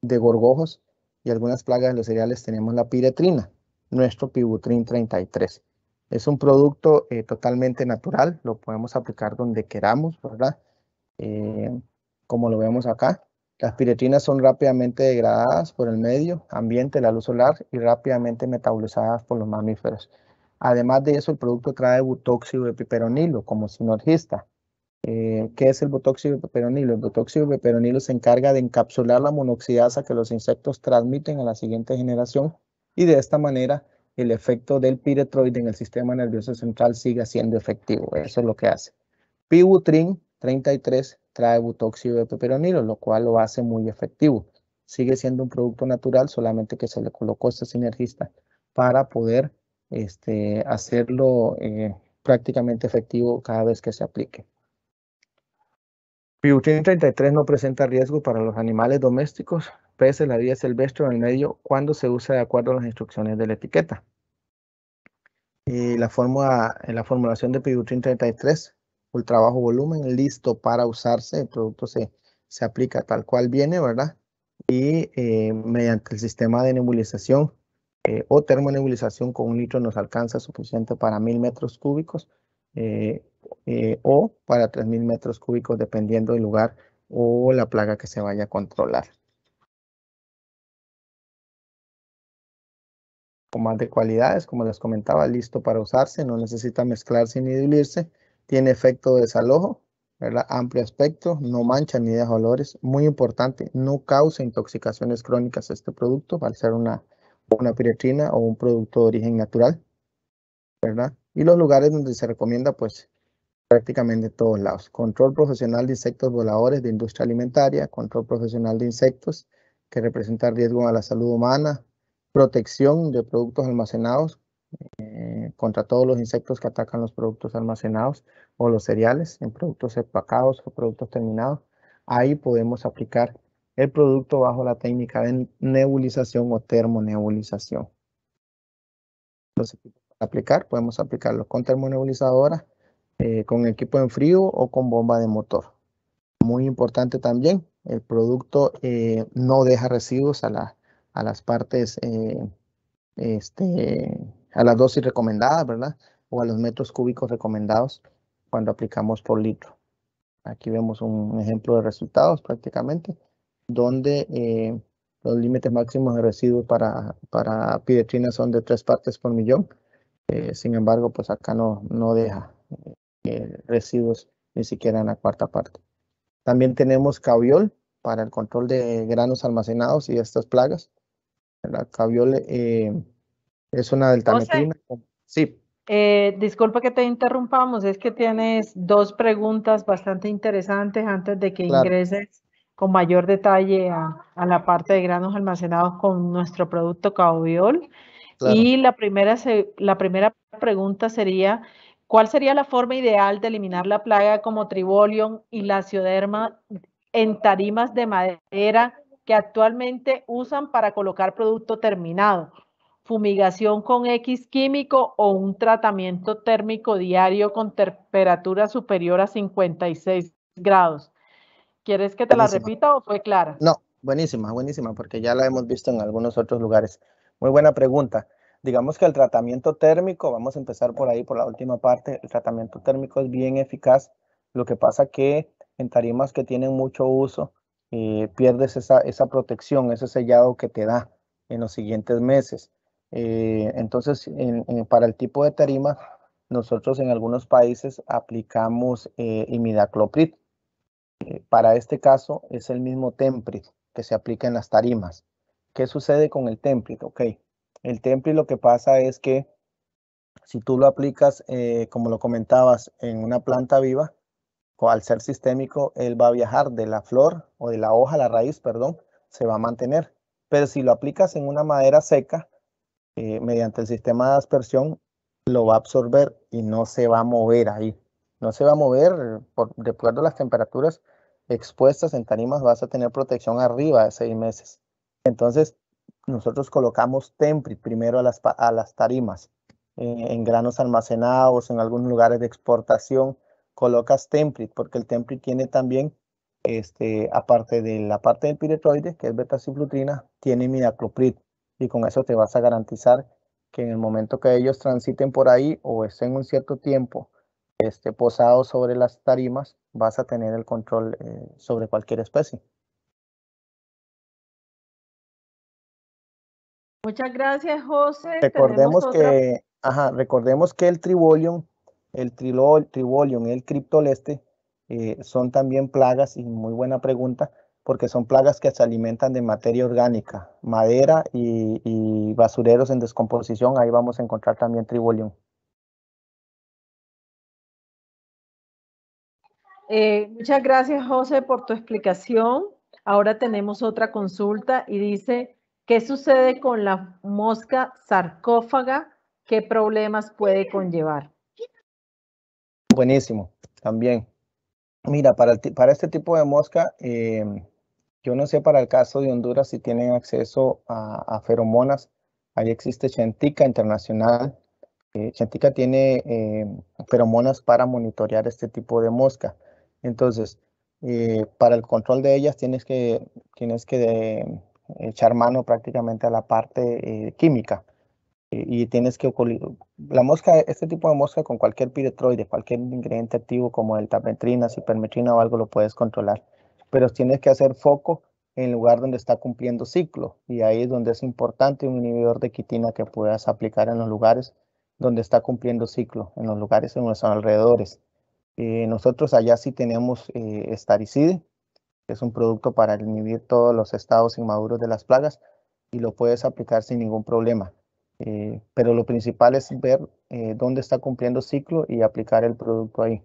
de, gorgojos y algunas plagas de los cereales, tenemos la piretrina, nuestro pibutrin 33. Es un producto eh, totalmente natural, lo podemos aplicar donde queramos, ¿verdad? Eh, como lo vemos acá. Las piretinas son rápidamente degradadas por el medio, ambiente, la luz solar y rápidamente metabolizadas por los mamíferos. Además de eso, el producto trae butóxido de piperonilo como sinergista. Eh, ¿Qué es el butóxido de piperonilo? El butóxido de piperonilo se encarga de encapsular la monoxidasa que los insectos transmiten a la siguiente generación y de esta manera el efecto del piretroide en el sistema nervioso central sigue siendo efectivo. Eso es lo que hace. Pibutrin 33 trae butóxido de peperonilo, lo cual lo hace muy efectivo. Sigue siendo un producto natural, solamente que se le colocó este sinergista para poder este, hacerlo eh, prácticamente efectivo cada vez que se aplique. Pibutrin 33 no presenta riesgo para los animales domésticos, peces, la vía silvestre en el medio cuando se usa de acuerdo a las instrucciones de la etiqueta. Y la, fórmula, la formulación de Pibutin 33, ultra bajo volumen, listo para usarse. El producto se, se aplica tal cual viene, ¿verdad? Y eh, mediante el sistema de nebulización eh, o termonebulización con un litro nos alcanza suficiente para mil metros cúbicos eh, o para tres mil metros cúbicos dependiendo del lugar o la plaga que se vaya a controlar. o más de cualidades, como les comentaba, listo para usarse, no necesita mezclarse ni diluirse, tiene efecto de desalojo, ¿verdad? amplio aspecto, no mancha ni deja olores, muy importante, no causa intoxicaciones crónicas este producto al ser una, una piretrina o un producto de origen natural, ¿verdad? Y los lugares donde se recomienda, pues, prácticamente todos lados. Control profesional de insectos voladores de industria alimentaria, control profesional de insectos que representan riesgo a la salud humana, protección de productos almacenados eh, contra todos los insectos que atacan los productos almacenados o los cereales en productos empacados o productos terminados. Ahí podemos aplicar el producto bajo la técnica de nebulización o termonebulización. aplicar, podemos aplicarlo con termonebulizadora, eh, con equipo en frío o con bomba de motor. Muy importante también, el producto eh, no deja residuos a la, a las partes, eh, este, a las dosis recomendadas, ¿verdad? O a los metros cúbicos recomendados cuando aplicamos por litro. Aquí vemos un ejemplo de resultados prácticamente, donde eh, los límites máximos de residuos para, para son de tres partes por millón. Eh, sin embargo, pues acá no, no deja residuos ni siquiera en la cuarta parte. También tenemos caviol para el control de granos almacenados y estas plagas. La caviole eh, es una deltametrina. metrina, sí. Eh, disculpa que te interrumpamos, es que tienes dos preguntas bastante interesantes antes de que ingreses con mayor detalle a, la parte de granos almacenados con nuestro producto caviole. Y la primera, la primera pregunta sería, ¿cuál sería la forma ideal de eliminar la plaga como tribolium y la cioderma en tarimas de madera que actualmente usan para colocar producto terminado, fumigación con X químico o un tratamiento térmico diario con temperatura superior a 56 grados. ¿Quieres que te la repita o fue clara? No, buenísima, buenísima, porque ya la hemos visto en algunos otros lugares. Muy buena pregunta. Digamos que el tratamiento térmico, vamos a empezar por ahí, por la última parte, el tratamiento térmico es bien eficaz. Lo que pasa que en tarimas que tienen mucho uso, eh, pierdes esa, protección, ese sellado que te da en los siguientes meses. Eh, entonces, para el tipo de tarima, nosotros en algunos países aplicamos eh, imidacloprid. para este caso es el mismo temprid que se aplica en las tarimas. ¿Qué sucede con el temprid Ok, el temprid lo que pasa es que si tú lo aplicas, como lo comentabas, en una planta viva, al ser sistémico, él va a viajar de la flor o de la hoja, a la raíz, perdón, se va a mantener. Pero si lo aplicas en una madera seca, eh, mediante el sistema de aspersión, lo va a absorber y no se va a mover ahí. No se va a mover, eh, por, de acuerdo a las temperaturas expuestas en tarimas, vas a tener protección arriba de seis meses. Entonces, nosotros colocamos Tempri primero a las, tarimas, eh, en granos almacenados, en algunos lugares de exportación, colocas template, porque el template tiene también, este, aparte de la parte del piretroide, que es beta-ciflutrina, tiene midacloprid. Y con eso te vas a garantizar que en el momento que ellos transiten por ahí o estén un cierto tiempo este, posados sobre las tarimas, vas a tener el control eh, sobre cualquier especie. Muchas gracias, José. Recordemos que, recordemos que el tribolium el tribolium y el criptoleste eh, son también plagas, y muy buena pregunta, porque son plagas que se alimentan de materia orgánica, madera y, basureros en descomposición. Ahí vamos a encontrar también tribolium. Eh, muchas gracias, José, por tu explicación. Ahora tenemos otra consulta y dice, ¿qué sucede con la mosca sarcófaga? ¿Qué problemas puede conllevar? Buenísimo, también. Mira, para, para este tipo de mosca, em, yo no sé para el caso de Honduras si tienen acceso a, feromonas. Ahí existe Chentica Internacional. Eh, Chentica tiene em, feromonas para monitorear este tipo de mosca. Entonces, eh, para el control de ellas tienes que, tienes que em, echar mano prácticamente a la parte eh, química y tienes que la mosca, este tipo de mosca con cualquier piretroide, cualquier ingrediente activo como el tapetrina, cipermetrina o algo lo puedes controlar, pero tienes que hacer foco en el lugar donde está cumpliendo ciclo y ahí es donde es importante un inhibidor de quitina que puedas aplicar en los lugares donde está cumpliendo ciclo, en los lugares en nuestros alrededores. Eh, nosotros allá sí tenemos eh, estaricide, que es un producto para inhibir todos los estados inmaduros de las plagas y lo puedes aplicar sin ningún problema eh, pero lo principal es ver eh, dónde está cumpliendo ciclo y aplicar el producto ahí.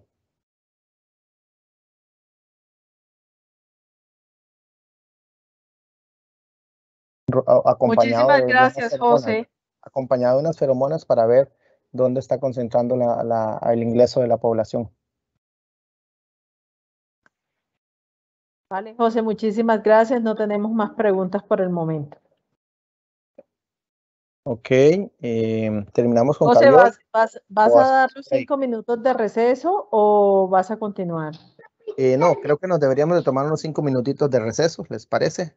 Acompañado Muchísimas gracias, José. Acompañado de unas feromonas para ver dónde está concentrando el ingreso de la población. Vale, José, muchísimas gracias. No tenemos más preguntas por el momento. Ok, em, terminamos con José, ¿vas, a dar los cinco minutos de receso o vas a continuar? Eh, no, creo que nos deberíamos de tomar unos cinco minutitos de receso, ¿les parece?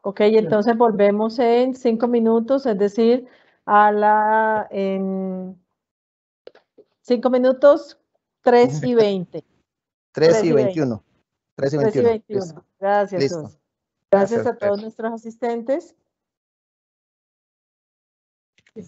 Ok, entonces volvemos en cinco minutos, es decir, a la en cinco minutos, tres y veinte. Tres y veintiuno. Tres y veintiuno. Gracias. Gracias, Gracias a todos nuestros asistentes. Sí,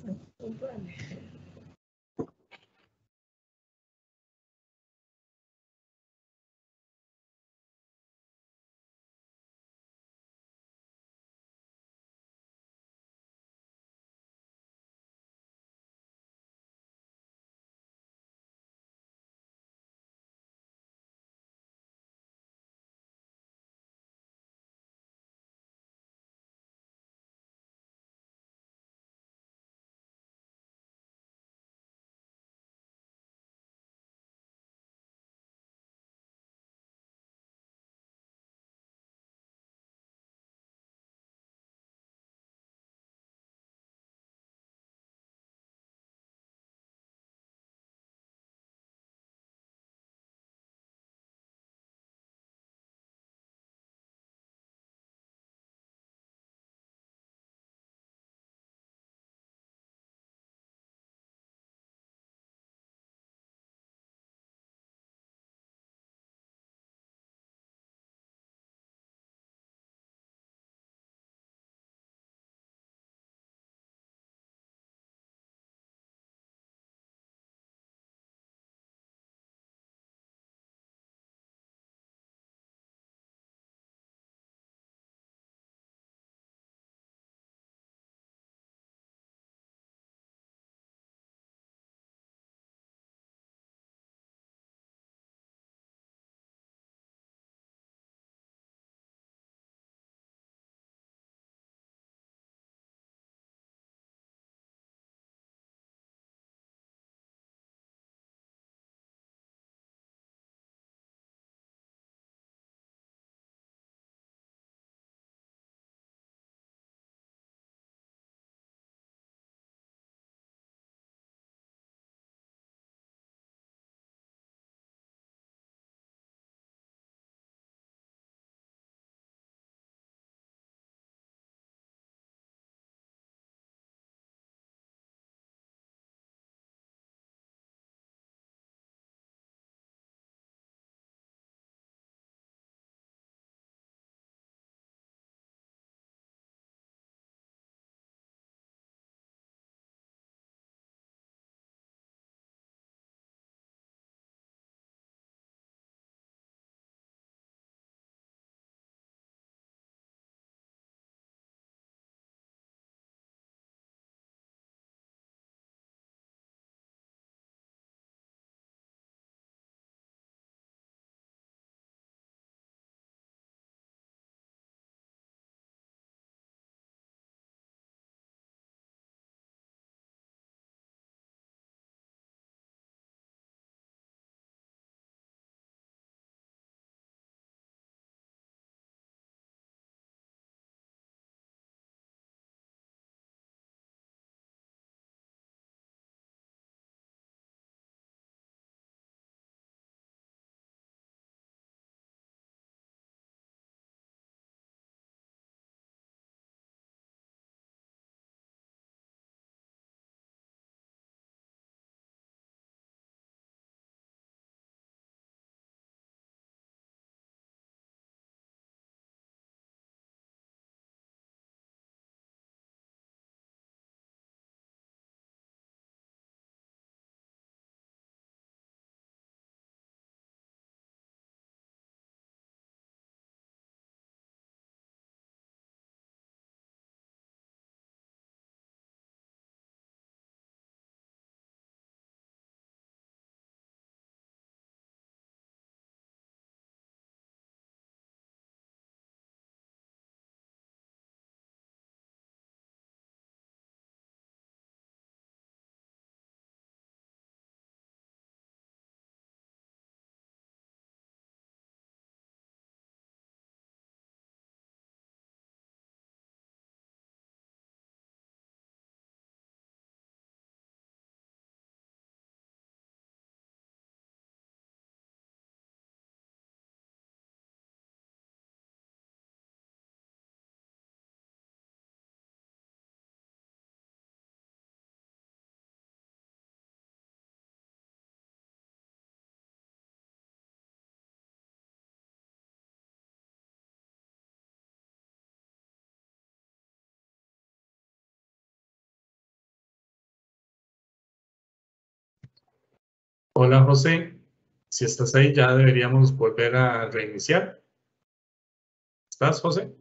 Hola José, si estás ahí ya deberíamos volver a reiniciar. ¿Estás José?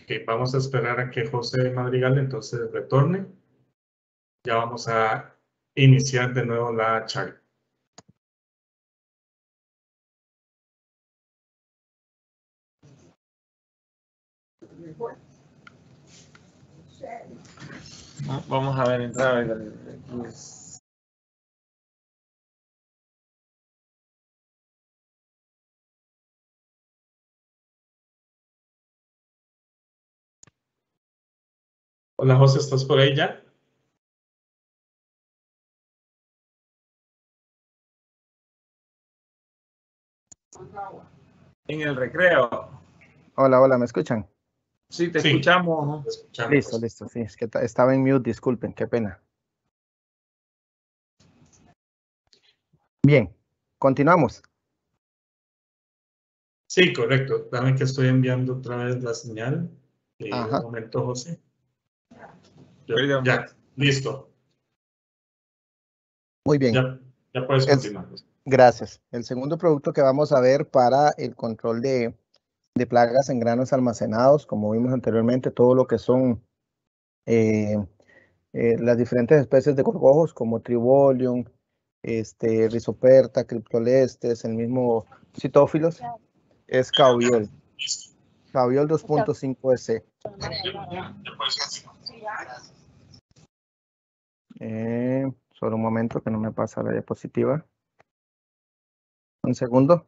Ok, vamos a esperar a que José Madrigal entonces retorne. Ya vamos a iniciar de nuevo la charla. Vamos a ver, entrar Hola José, ¿estás por ahí ya? En el recreo. Hola, hola, ¿me escuchan? Sí, te escuchamos. Listo, listo, sí, que estaba en mute, disculpen, qué pena. Bien, continuamos. Sí, correcto. también que estoy enviando otra vez la señal. Eh, un momento, José. Ya, listo. Muy bien. Ya, puedes continuar. gracias. El segundo producto que vamos a ver para el control de de plagas en granos almacenados, como vimos anteriormente, todo lo que son eh, eh, las diferentes especies de gorgojos como Tribolium, este, Rizoperta, Criptolestes, el mismo Citófilos, es caviol Caviol 2.5S. Eh, solo un momento que no me pasa la diapositiva. Un segundo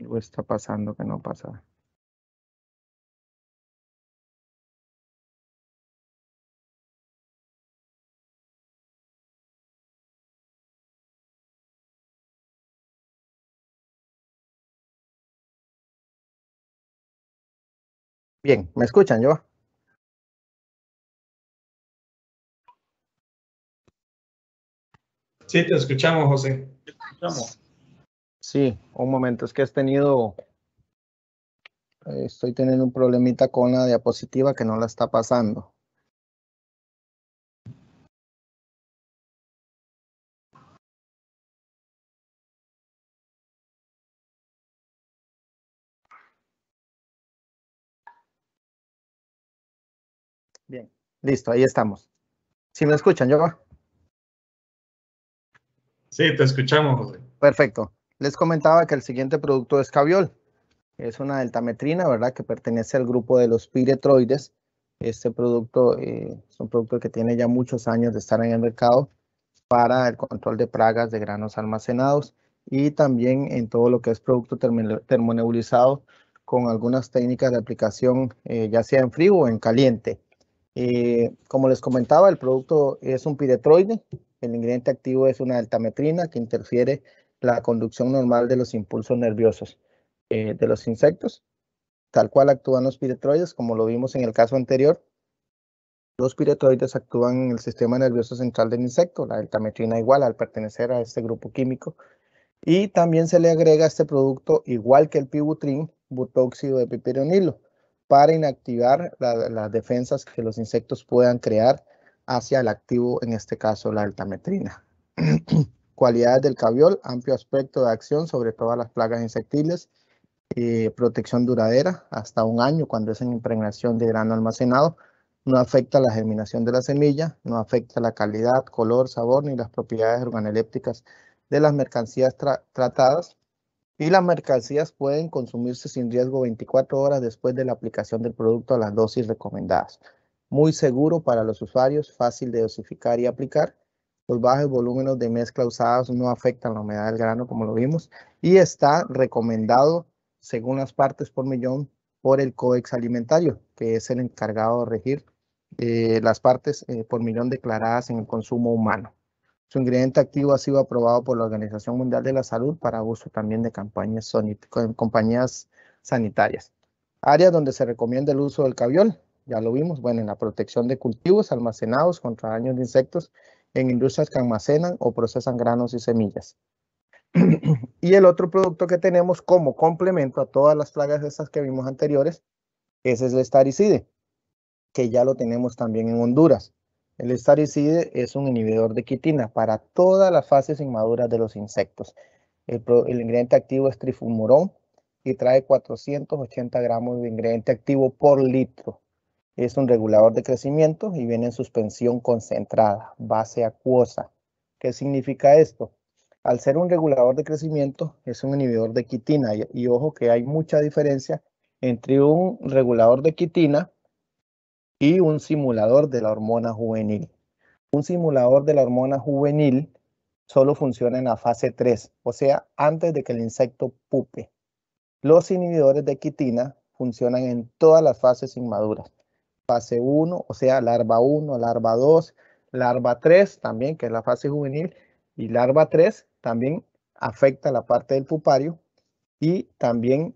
algo está pasando que no pasa. Bien, ¿me escuchan yo? Sí, te escuchamos, José. Te escuchamos. Sí, un momento, es que has tenido... Eh, estoy teniendo un problemita con la diapositiva que no la está pasando. Bien, listo, ahí estamos. Si me escuchan, yo? Sí, te escuchamos, José. Perfecto. Les comentaba que el siguiente producto es caviol. Es una deltametrina, ¿verdad? Que pertenece al grupo de los piretroides. Este producto eh, es un producto que tiene ya muchos años de estar en el mercado para el control de pragas de granos almacenados y también en todo lo que es producto termonebulizado con algunas técnicas de aplicación, eh, ya sea en frío o en caliente. Eh, como les comentaba, el producto es un piretroide. El ingrediente activo es una deltametrina que interfiere la conducción normal de los impulsos nerviosos eh, de los insectos. Tal cual actúan los piretroides, como lo vimos en el caso anterior, los piretroides actúan en el sistema nervioso central del insecto, la deltametrina igual al pertenecer a este grupo químico. Y también se le agrega este producto, igual que el pibutrin, butóxido de piperonilo, para inactivar las defensas que los insectos puedan crear hacia el activo, en este caso la deltametrina. Cualidades del caviol, amplio aspecto de acción sobre todas las plagas insectiles, eh, protección duradera hasta un año cuando es en impregnación de grano almacenado, no afecta la germinación de la semilla, no afecta la calidad, color, sabor ni las propiedades organolépticas de las mercancías tratadas y las mercancías pueden consumirse sin riesgo 24 horas después de la aplicación del producto a las dosis recomendadas. Muy seguro para los usuarios, fácil de dosificar y aplicar los bajos volúmenes de mezcla usados no afectan la humedad del grano, como lo vimos, y está recomendado, según las partes por millón, por el COEX Alimentario, que es el encargado de regir eh, las partes eh, por millón declaradas en el consumo humano. Su ingrediente activo ha sido aprobado por la Organización Mundial de la Salud para uso también de campañas compañías sanitarias. Áreas donde se recomienda el uso del caviol, ya lo vimos, bueno, en la protección de cultivos almacenados contra daños de insectos en industrias que almacenan o procesan granos y semillas. y el otro producto que tenemos como complemento a todas las plagas esas que vimos anteriores, ese es el estaricide, que ya lo tenemos también en Honduras. El estaricide es un inhibidor de quitina para todas las fases inmaduras de los insectos. El, ingrediente activo es trifumurón y trae 480 gramos de ingrediente activo por litro es un regulador de crecimiento y viene en suspensión concentrada, base acuosa. ¿Qué significa esto? Al ser un regulador de crecimiento, es un inhibidor de quitina. Y, ojo que hay mucha diferencia entre un regulador de quitina y un simulador de la hormona juvenil. Un simulador de la hormona juvenil solo funciona en la fase 3, o sea, antes de que el insecto pupe. Los inhibidores de quitina funcionan en todas las fases inmaduras fase 1, o sea, larva 1, larva 2, larva 3 también, que es la fase juvenil, y larva 3 también afecta la parte del pupario y también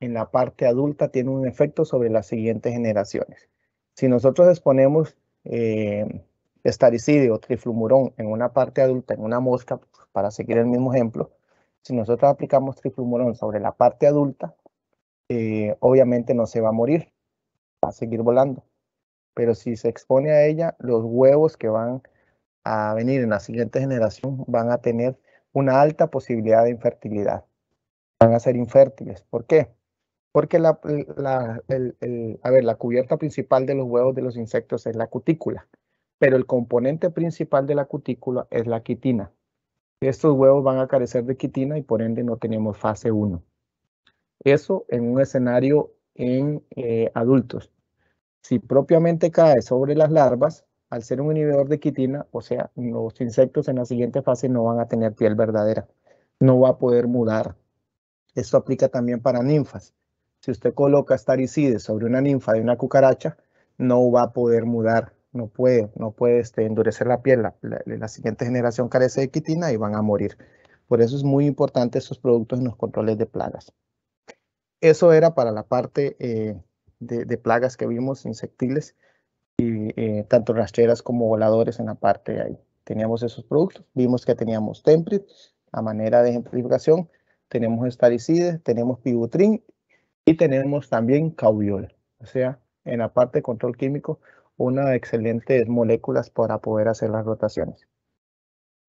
en la parte adulta tiene un efecto sobre las siguientes generaciones. Si nosotros exponemos eh, o triflumurón en una parte adulta, en una mosca, para seguir el mismo ejemplo, si nosotros aplicamos triflumurón sobre la parte adulta, eh, obviamente no se va a morir, va a seguir volando pero si se expone a ella, los huevos que van a venir en la siguiente generación van a tener una alta posibilidad de infertilidad. Van a ser infértiles. ¿Por qué? Porque la, a ver, la cubierta principal de los huevos de los insectos es la cutícula, pero el componente principal de la cutícula es la quitina. Estos huevos van a carecer de quitina y por ende no tenemos fase 1. Eso en un escenario en eh, adultos. Si propiamente cae sobre las larvas, al ser un inhibidor de quitina, o sea, los insectos en la siguiente fase no van a tener piel verdadera, no va a poder mudar. Esto aplica también para ninfas. Si usted coloca estaricides sobre una ninfa de una cucaracha, no va a poder mudar, no puede, no puede este, endurecer la piel. La, siguiente generación carece de quitina y van a morir. Por eso es muy importante estos productos en los controles de plagas. Eso era para la parte eh, de, plagas que vimos, insectiles, y eh, tanto rastreras como voladores en la parte de ahí. Teníamos esos productos, vimos que teníamos TEMPRIT, a manera de ejemplificación, tenemos estaricides, tenemos pibutrin y tenemos también CAUVIOL, O sea, en la parte de control químico, una excelentes moléculas para poder hacer las rotaciones.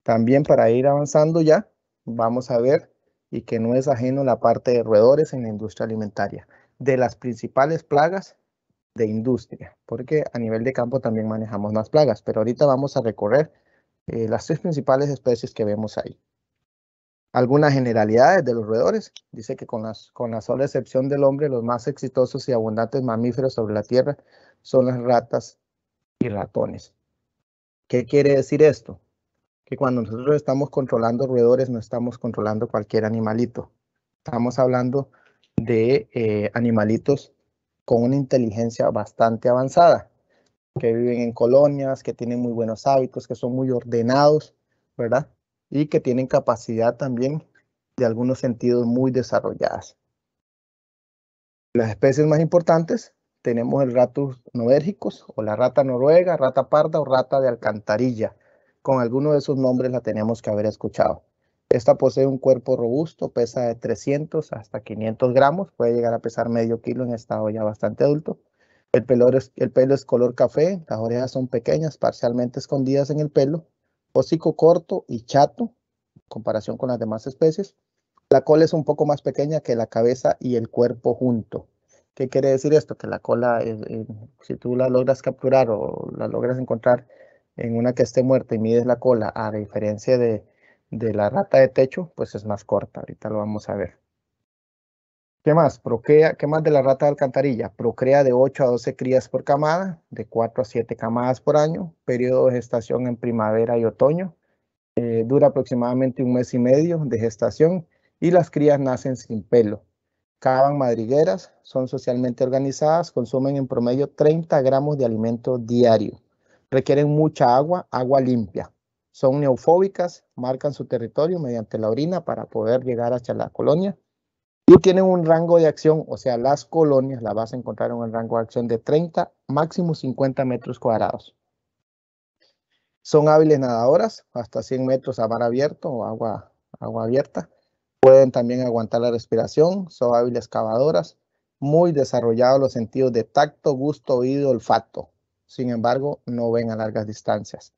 También para ir avanzando ya, vamos a ver y que no es ajeno la parte de roedores en la industria alimentaria de las principales plagas de industria, porque a nivel de campo también manejamos más plagas, pero ahorita vamos a recorrer eh, las tres principales especies que vemos ahí. Algunas generalidades de los roedores. Dice que con, las, con la sola excepción del hombre, los más exitosos y abundantes mamíferos sobre la tierra son las ratas y ratones. ¿Qué quiere decir esto? Que cuando nosotros estamos controlando roedores, no estamos controlando cualquier animalito. Estamos hablando de de eh, animalitos con una inteligencia bastante avanzada, que viven en colonias, que tienen muy buenos hábitos, que son muy ordenados, ¿verdad? Y que tienen capacidad también de algunos sentidos muy desarrolladas. Las especies más importantes tenemos el ratus noérgicos o la rata noruega, rata parda o rata de alcantarilla. Con alguno de sus nombres la tenemos que haber escuchado. Esta posee un cuerpo robusto, pesa de 300 hasta 500 gramos, puede llegar a pesar medio kilo en estado ya bastante adulto. El pelo, es, el pelo es color café, las orejas son pequeñas, parcialmente escondidas en el pelo, hocico corto y chato, en comparación con las demás especies. La cola es un poco más pequeña que la cabeza y el cuerpo junto. ¿Qué quiere decir esto? Que la cola, eh, eh, si tú la logras capturar o la logras encontrar en una que esté muerta y mides la cola, a diferencia de de la rata de techo, pues es más corta. Ahorita lo vamos a ver. ¿Qué más? Procrea, ¿Qué más de la rata de alcantarilla? Procrea de 8 a 12 crías por camada, de 4 a 7 camadas por año, periodo de gestación en primavera y otoño. Eh, dura aproximadamente un mes y medio de gestación y las crías nacen sin pelo. Cavan madrigueras, son socialmente organizadas, consumen en promedio 30 gramos de alimento diario. Requieren mucha agua, agua limpia. Son neofóbicas, marcan su territorio mediante la orina para poder llegar hasta la colonia y tienen un rango de acción, o sea, las colonias las vas a encontrar en un rango de acción de 30, máximo 50 metros cuadrados. Son hábiles nadadoras, hasta 100 metros a mar abierto o agua, agua abierta. Pueden también aguantar la respiración, son hábiles cavadoras, muy desarrollados los sentidos de tacto, gusto, oído, olfato. Sin embargo, no ven a largas distancias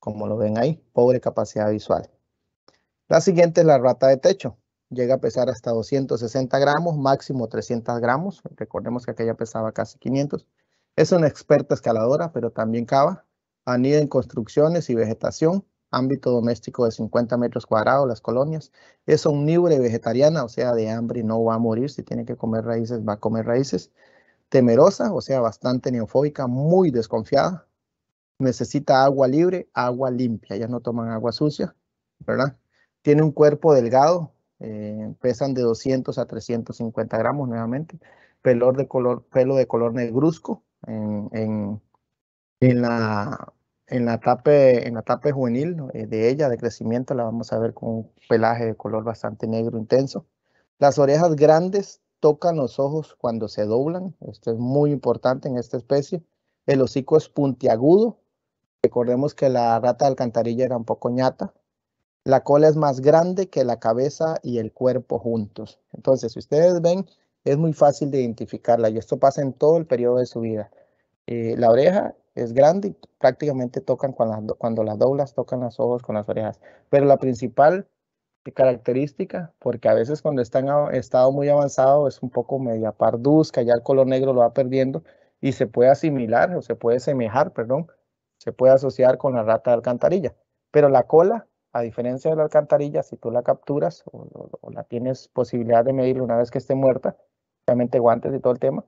como lo ven ahí, pobre capacidad visual. La siguiente es la rata de techo. Llega a pesar hasta 260 gramos, máximo 300 gramos. Recordemos que aquella pesaba casi 500. Es una experta escaladora, pero también cava. Anida en construcciones y vegetación. Ámbito doméstico de 50 metros cuadrados, las colonias. Es omnívora vegetariana, o sea, de hambre no va a morir. Si tiene que comer raíces, va a comer raíces. Temerosa, o sea, bastante neofóbica, muy desconfiada necesita agua libre, agua limpia. ya no toman agua sucia, ¿verdad? Tiene un cuerpo delgado, eh, pesan de 200 a 350 gramos nuevamente. Pelor de color, pelo de color negruzco en, la, en la etapa, en la etapa juvenil eh, de ella, de crecimiento, la vamos a ver con un pelaje de color bastante negro intenso. Las orejas grandes tocan los ojos cuando se doblan. Esto es muy importante en esta especie. El hocico es puntiagudo, Recordemos que la rata de alcantarilla era un poco ñata. La cola es más grande que la cabeza y el cuerpo juntos. Entonces, si ustedes ven, es muy fácil de identificarla y esto pasa en todo el periodo de su vida. Eh, la oreja es grande y prácticamente tocan cuando las, cuando las doblas, tocan los ojos con las orejas. Pero la principal característica, porque a veces cuando está en estado muy avanzado es un poco media parduzca, ya el color negro lo va perdiendo y se puede asimilar o se puede semejar, perdón, se puede asociar con la rata de alcantarilla. Pero la cola, a diferencia de la alcantarilla, si tú la capturas o, la tienes posibilidad de medir una vez que esté muerta, obviamente guantes y todo el tema,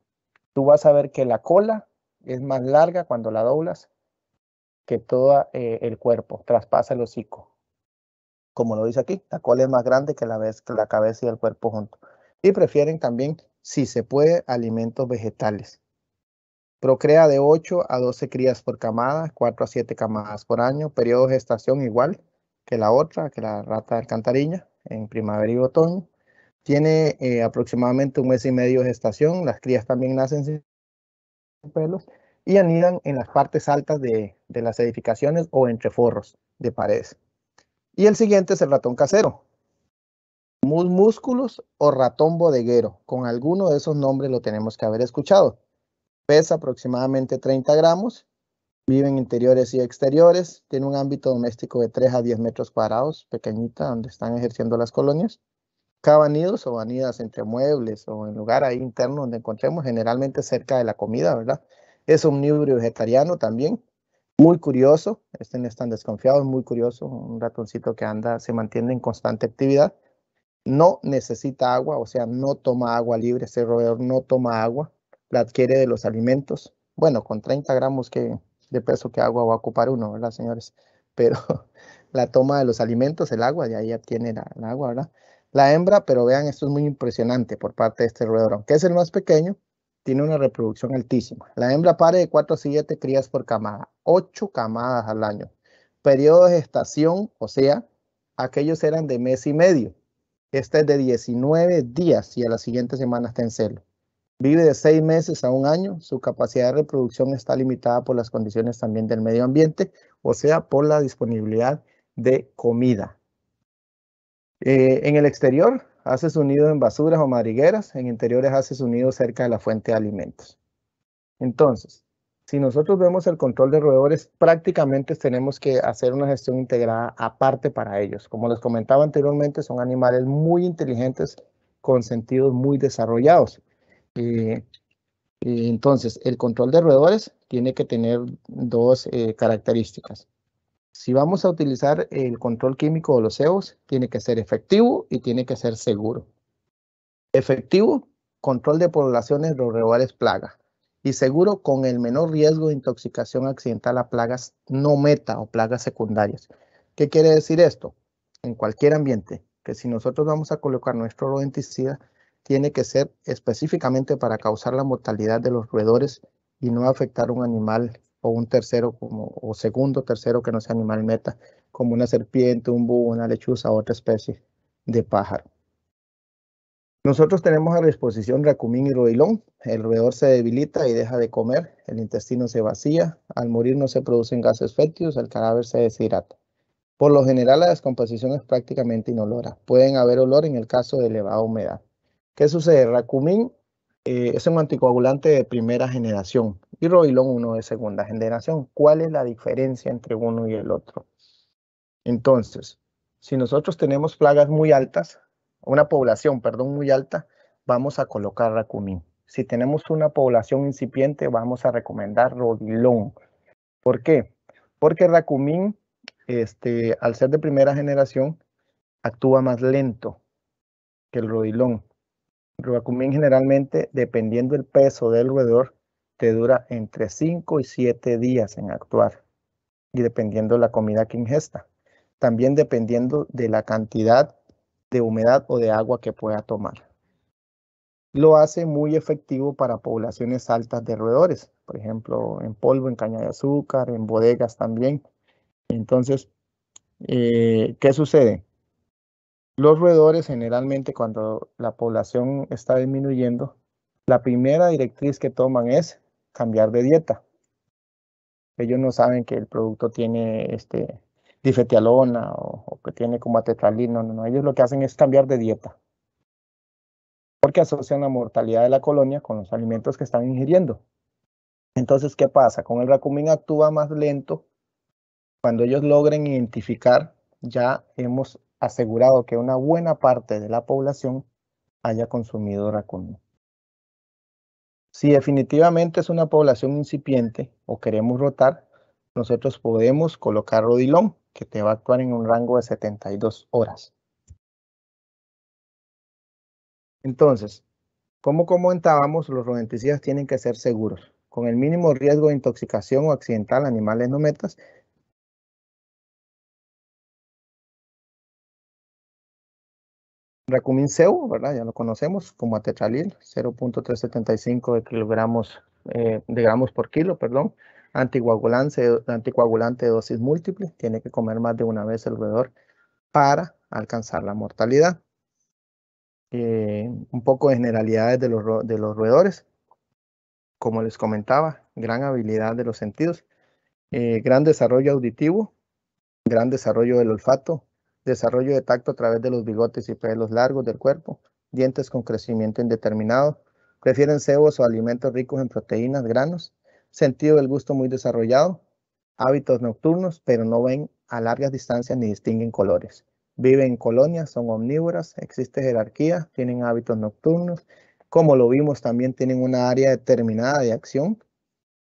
tú vas a ver que la cola es más larga cuando la doblas que todo eh, el cuerpo, traspasa el hocico. Como lo dice aquí, la cola es más grande que la, vez, que la cabeza y el cuerpo junto Y prefieren también, si se puede, alimentos vegetales. Procrea de 8 a 12 crías por camada, 4 a 7 camadas por año, periodo de gestación igual que la otra, que la rata de alcantarilla, en primavera y otoño. Tiene eh, aproximadamente un mes y medio de gestación, las crías también nacen sin pelos y anidan en las partes altas de, de las edificaciones o entre forros de paredes. Y el siguiente es el ratón casero, músculos o ratón bodeguero. Con alguno de esos nombres lo tenemos que haber escuchado pesa aproximadamente 30 gramos, vive en interiores y exteriores, tiene un ámbito doméstico de 3 a 10 metros cuadrados, pequeñita, donde están ejerciendo las colonias. Cabanidos nidos o vanidas entre muebles o en lugar ahí interno donde encontremos, generalmente cerca de la comida, ¿verdad? Es omnívoro vegetariano también, muy curioso, este no es tan desconfiado, es muy curioso, un ratoncito que anda, se mantiene en constante actividad, no necesita agua, o sea, no toma agua libre, este roedor no toma agua, la adquiere de los alimentos. Bueno, con 30 gramos que, de peso que agua va a ocupar uno, ¿verdad, señores? Pero la toma de los alimentos, el agua, de ahí tiene la, el agua, ¿verdad? La hembra, pero vean, esto es muy impresionante por parte de este roedor, aunque es el más pequeño, tiene una reproducción altísima. La hembra pare de 4 a 7 crías por camada, 8 camadas al año. Periodo de gestación, o sea, aquellos eran de mes y medio. Este es de 19 días y a la siguiente semana está en celo. Vive de seis meses a un año. Su capacidad de reproducción está limitada por las condiciones también del medio ambiente, o sea, por la disponibilidad de comida. Eh, en el exterior hace su nido en basuras o madrigueras. En interiores hace su nido cerca de la fuente de alimentos. Entonces, si nosotros vemos el control de roedores, prácticamente tenemos que hacer una gestión integrada aparte para ellos. Como les comentaba anteriormente, son animales muy inteligentes con sentidos muy desarrollados. Eh, entonces, el control de roedores tiene que tener dos eh, características. Si vamos a utilizar el control químico de los cebos, tiene que ser efectivo y tiene que ser seguro. Efectivo, control de poblaciones de roedores plaga. Y seguro, con el menor riesgo de intoxicación accidental a plagas no meta o plagas secundarias. ¿Qué quiere decir esto? En cualquier ambiente, que si nosotros vamos a colocar nuestro rodenticida, tiene que ser específicamente para causar la mortalidad de los roedores y no afectar a un animal o un tercero como, o segundo tercero que no sea animal meta, como una serpiente, un búho, una lechuza o otra especie de pájaro. Nosotros tenemos a disposición racumín y roilón. El roedor se debilita y deja de comer, el intestino se vacía, al morir no se producen gases fétidos, el cadáver se deshidrata. Por lo general la descomposición es prácticamente inolora. Pueden haber olor en el caso de elevada humedad. ¿Qué sucede? Racumin eh, es un anticoagulante de primera generación y rodilón uno de segunda generación. ¿Cuál es la diferencia entre uno y el otro? Entonces, si nosotros tenemos plagas muy altas, una población, perdón, muy alta, vamos a colocar Racumin. Si tenemos una población incipiente, vamos a recomendar Rodilón. ¿Por qué? Porque Racumin, este, al ser de primera generación, actúa más lento que el Rodilón. Rubacumin generalmente, dependiendo el peso del roedor, te dura entre 5 y 7 días en actuar y dependiendo la comida que ingesta. También dependiendo de la cantidad de humedad o de agua que pueda tomar. Lo hace muy efectivo para poblaciones altas de roedores, por ejemplo, en polvo, en caña de azúcar, en bodegas también. Entonces, eh, ¿qué sucede? Los roedores generalmente cuando la población está disminuyendo, la primera directriz que toman es cambiar de dieta. Ellos no saben que el producto tiene este, difetialona o, que tiene como atetralina, no, no, ellos lo que hacen es cambiar de dieta. Porque asocian la mortalidad de la colonia con los alimentos que están ingiriendo. Entonces, ¿qué pasa? Con el racumín actúa más lento. Cuando ellos logren identificar, ya hemos asegurado que una buena parte de la población haya consumido racuno. Si definitivamente es una población incipiente o queremos rotar, nosotros podemos colocar rodilón, que te va a actuar en un rango de 72 horas. Entonces, como comentábamos, los rodenticidas tienen que ser seguros, con el mínimo riesgo de intoxicación o accidental animales no metas racuminceu, ¿verdad? Ya lo conocemos como atetralil, 0.375 de kilogramos de gramos por kilo, perdón. Anticoagulante, anticoagulante de dosis múltiple, tiene que comer más de una vez el roedor para alcanzar la mortalidad. Eh, un poco de generalidades de los, roedores. Como les comentaba, gran habilidad de los sentidos, eh, gran desarrollo auditivo, gran desarrollo del olfato, desarrollo de tacto a través de los bigotes y pelos largos del cuerpo, dientes con crecimiento indeterminado, prefieren cebos o alimentos ricos en proteínas, granos, sentido del gusto muy desarrollado, hábitos nocturnos, pero no ven a largas distancias ni distinguen colores. Viven en colonias, son omnívoras, existe jerarquía, tienen hábitos nocturnos. Como lo vimos, también tienen una área determinada de acción.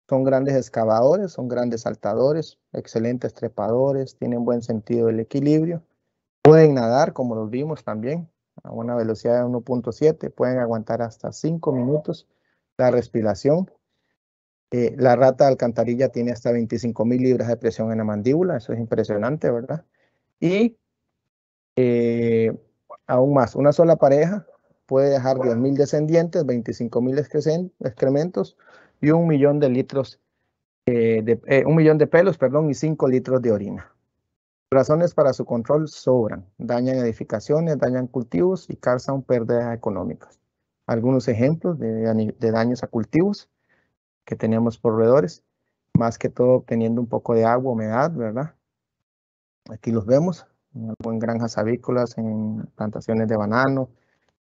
Son grandes excavadores, son grandes saltadores, excelentes trepadores, tienen buen sentido del equilibrio, Pueden nadar, como los vimos también, a una velocidad de 1.7. Pueden aguantar hasta 5 minutos la respiración. Eh, la rata alcantarilla tiene hasta 25.000 libras de presión en la mandíbula. Eso es impresionante, ¿verdad? Y eh, aún más, una sola pareja puede dejar 10.000 descendientes, 25.000 excrementos y un millón de litros, eh, de, un millón de pelos, perdón, y 5 litros de orina. Razones para su control sobran, dañan edificaciones, dañan cultivos y causan pérdidas económicas. Algunos ejemplos de, daños a cultivos que tenemos por roedores, más que todo teniendo un poco de agua, humedad, ¿verdad? Aquí los vemos en granjas avícolas, en plantaciones de banano,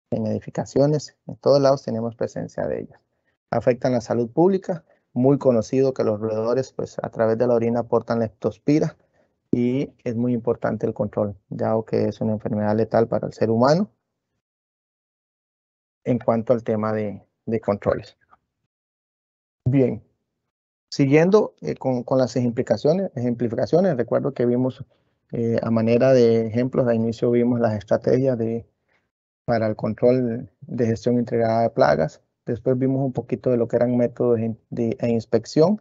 en edificaciones, en todos lados tenemos presencia de ellas. Afectan la salud pública, muy conocido que los roedores pues a través de la orina aportan leptospira, y es muy importante el control, ya que es una enfermedad letal para el ser humano en cuanto al tema de, de controles. Bien, siguiendo eh, con, con, las ejemplificaciones, ejemplificaciones, recuerdo que vimos eh, a manera de ejemplos, al inicio vimos las estrategias de, para el control de gestión integrada de plagas, después vimos un poquito de lo que eran métodos de e inspección,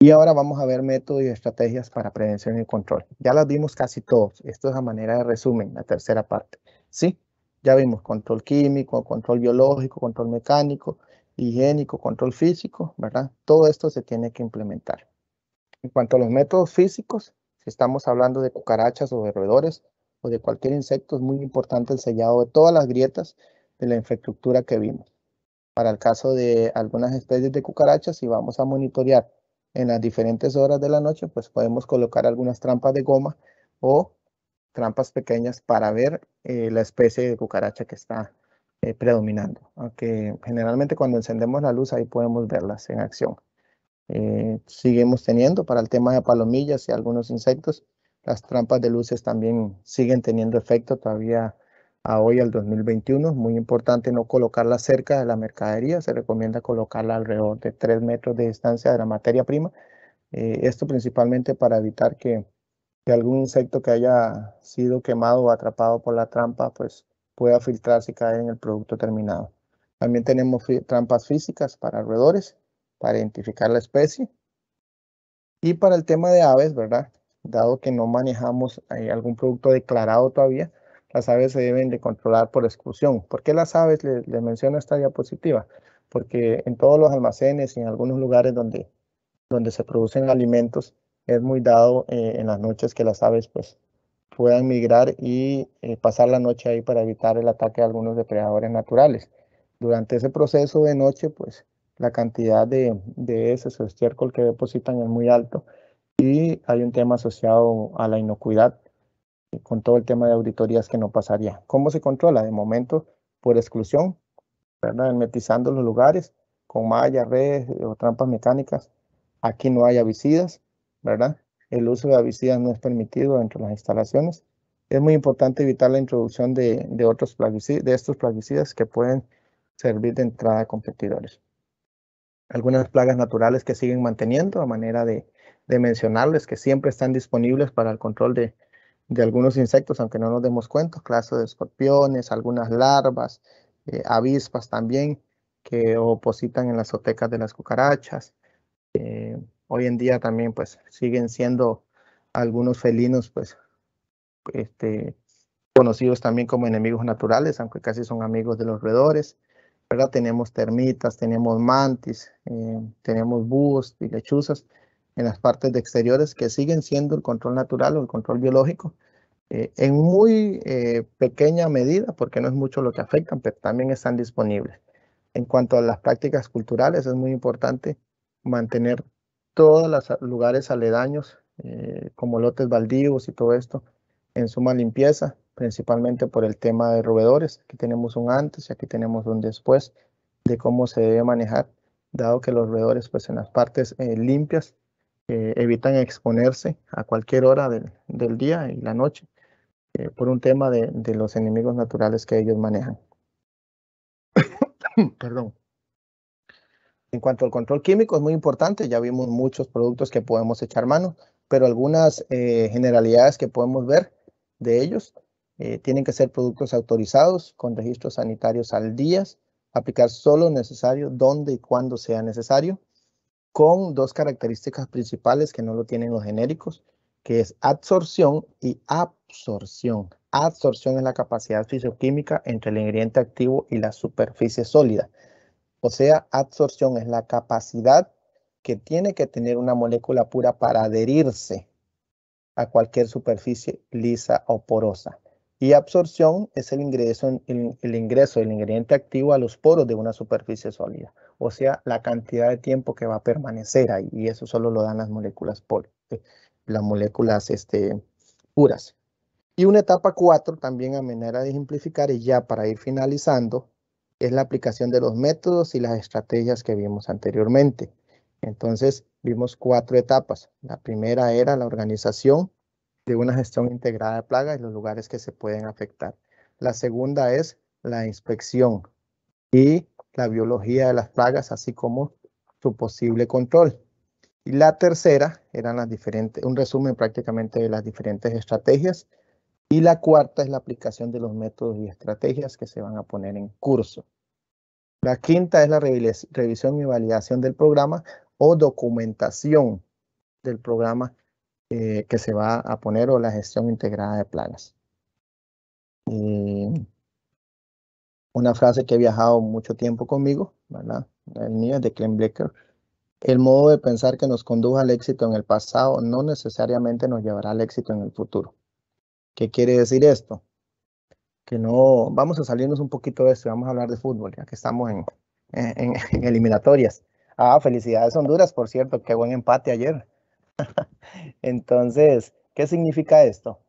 y ahora vamos a ver métodos y estrategias para prevención y control. Ya las vimos casi todos. Esto es a manera de resumen, la tercera parte. ¿Sí? Ya vimos control químico, control biológico, control mecánico, higiénico, control físico, ¿verdad? Todo esto se tiene que implementar. En cuanto a los métodos físicos, si estamos hablando de cucarachas o de roedores o de cualquier insecto, es muy importante el sellado de todas las grietas de la infraestructura que vimos. Para el caso de algunas especies de cucarachas, si vamos a monitorear en las diferentes horas de la noche, pues podemos colocar algunas trampas de goma o trampas pequeñas para ver eh, la especie de cucaracha que está eh, predominando. Aunque generalmente cuando encendemos la luz ahí podemos verlas en acción. Eh, seguimos teniendo para el tema de palomillas y algunos insectos, las trampas de luces también siguen teniendo efecto todavía a hoy al 2021. Es muy importante no colocarla cerca de la mercadería, se recomienda colocarla alrededor de 3 metros de distancia de la materia prima. Eh, esto principalmente para evitar que, algún insecto que haya sido quemado o atrapado por la trampa pues, pueda filtrarse y caer en el producto terminado. También tenemos trampas físicas para roedores, para identificar la especie. Y para el tema de aves, ¿verdad? Dado que no manejamos eh, algún producto declarado todavía, las aves se deben de controlar por exclusión. ¿Por qué las aves? Les le menciono esta diapositiva. Porque en todos los almacenes y en algunos lugares donde, donde se producen alimentos, es muy dado eh, en las noches que las aves pues, puedan migrar y eh, pasar la noche ahí para evitar el ataque de algunos depredadores naturales. Durante ese proceso de noche, pues la cantidad de, de estiércol que depositan es muy alto y hay un tema asociado a la inocuidad con todo el tema de auditorías que no pasaría. ¿Cómo se controla? De momento, por exclusión, ¿verdad? hermetizando los lugares con mallas, redes eh, o trampas mecánicas. Aquí no hay avicidas, ¿verdad? El uso de avicidas no es permitido dentro de las instalaciones. Es muy importante evitar la introducción de, de otros de estos plaguicidas que pueden servir de entrada a competidores. Algunas plagas naturales que siguen manteniendo, a manera de, de mencionarles, que siempre están disponibles para el control de, de algunos insectos, aunque no nos demos cuenta, clases de escorpiones, algunas larvas, eh, avispas también, que opositan en las azotecas de las cucarachas. Eh, hoy en día también pues siguen siendo algunos felinos pues este, conocidos también como enemigos naturales, aunque casi son amigos de los roedores. ¿verdad? Tenemos termitas, tenemos mantis, eh, tenemos búhos y lechuzas en las partes de exteriores que siguen siendo el control natural o el control biológico, eh, en muy eh, pequeña medida, porque no es mucho lo que afectan, pero también están disponibles. En cuanto a las prácticas culturales, es muy importante mantener todos los ah, lugares aledaños, eh, como lotes baldíos y todo esto, en suma limpieza, principalmente por el tema de roedores. Aquí tenemos un antes y aquí tenemos un después de cómo se debe manejar, dado que los roedores, pues en las partes limpias, eh, evitan exponerse a cualquier hora del, día y la noche eh, por un tema de, los enemigos naturales que ellos manejan. Perdón. En cuanto al control químico, es muy importante. Ya vimos muchos productos que podemos echar mano, pero algunas eh, generalidades que podemos ver de ellos tienen que ser productos autorizados con registros sanitarios al día, aplicar solo necesario donde y cuando sea necesario con dos características principales que no lo tienen los genéricos, que es adsorción y absorción. Adsorción es la capacidad fisioquímica entre el ingrediente activo y la superficie sólida. O sea, adsorción es la capacidad que tiene que tener una molécula pura para adherirse a cualquier superficie lisa o porosa. Y absorción es el ingreso del ingrediente activo a los poros de una superficie sólida o sea, la cantidad de tiempo que va a permanecer ahí, y eso solo lo dan las moléculas, por eh, las moléculas este, puras. Y una etapa cuatro también a manera de simplificar y ya para ir finalizando, es la aplicación de los métodos y las estrategias que vimos anteriormente. Entonces, vimos cuatro etapas. La primera era la organización de una gestión integrada de plagas y los lugares que se pueden afectar. La segunda es la inspección y la biología de las plagas, así como su posible control. Y la tercera eran las diferentes, un resumen prácticamente de las diferentes estrategias. Y la cuarta es la aplicación de los métodos y estrategias que se van a poner en curso. La quinta es la revisión y validación del programa o documentación del programa eh, que se va a poner o la gestión integrada de plagas. Eh, una frase que he viajado mucho tiempo conmigo, ¿verdad? El mío es de Clem Blecker. El modo de pensar que nos condujo al éxito en el pasado no necesariamente nos llevará al éxito en el futuro. ¿Qué quiere decir esto? Que no, vamos a salirnos un poquito de esto, y vamos a hablar de fútbol, ya que estamos en, en eliminatorias. Ah, felicidades Honduras, por cierto, qué buen empate ayer. Entonces, ¿qué significa esto?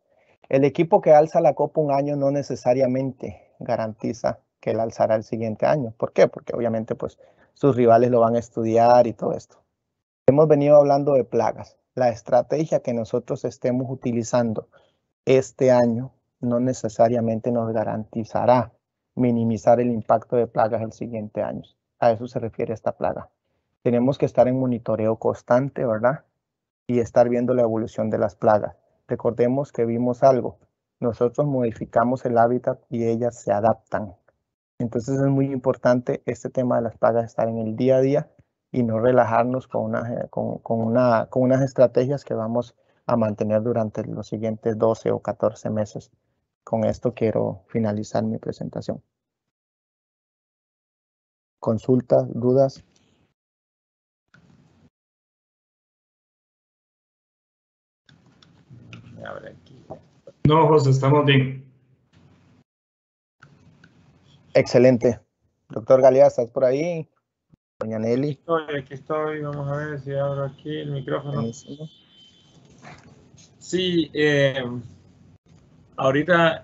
El equipo que alza la copa un año no necesariamente garantiza que la alzará el siguiente año. ¿Por qué? Porque obviamente pues sus rivales lo van a estudiar y todo esto. Hemos venido hablando de plagas. La estrategia que nosotros estemos utilizando este año no necesariamente nos garantizará minimizar el impacto de plagas el siguiente año. A eso se refiere esta plaga. Tenemos que estar en monitoreo constante, ¿verdad? Y estar viendo la evolución de las plagas. Recordemos que vimos algo. Nosotros modificamos el hábitat y ellas se adaptan. Entonces es muy importante este tema de las pagas estar en el día a día y no relajarnos con, una, con, una, con unas estrategias que vamos a mantener durante los siguientes 12 o 14 meses. Con esto quiero finalizar mi presentación. Consultas, dudas. No, José, estamos bien. Excelente. Doctor Galea, ¿estás por ahí? Doña Nelly. Aquí estoy, Vamos a ver si abro aquí el micrófono. Sí, eh, ahorita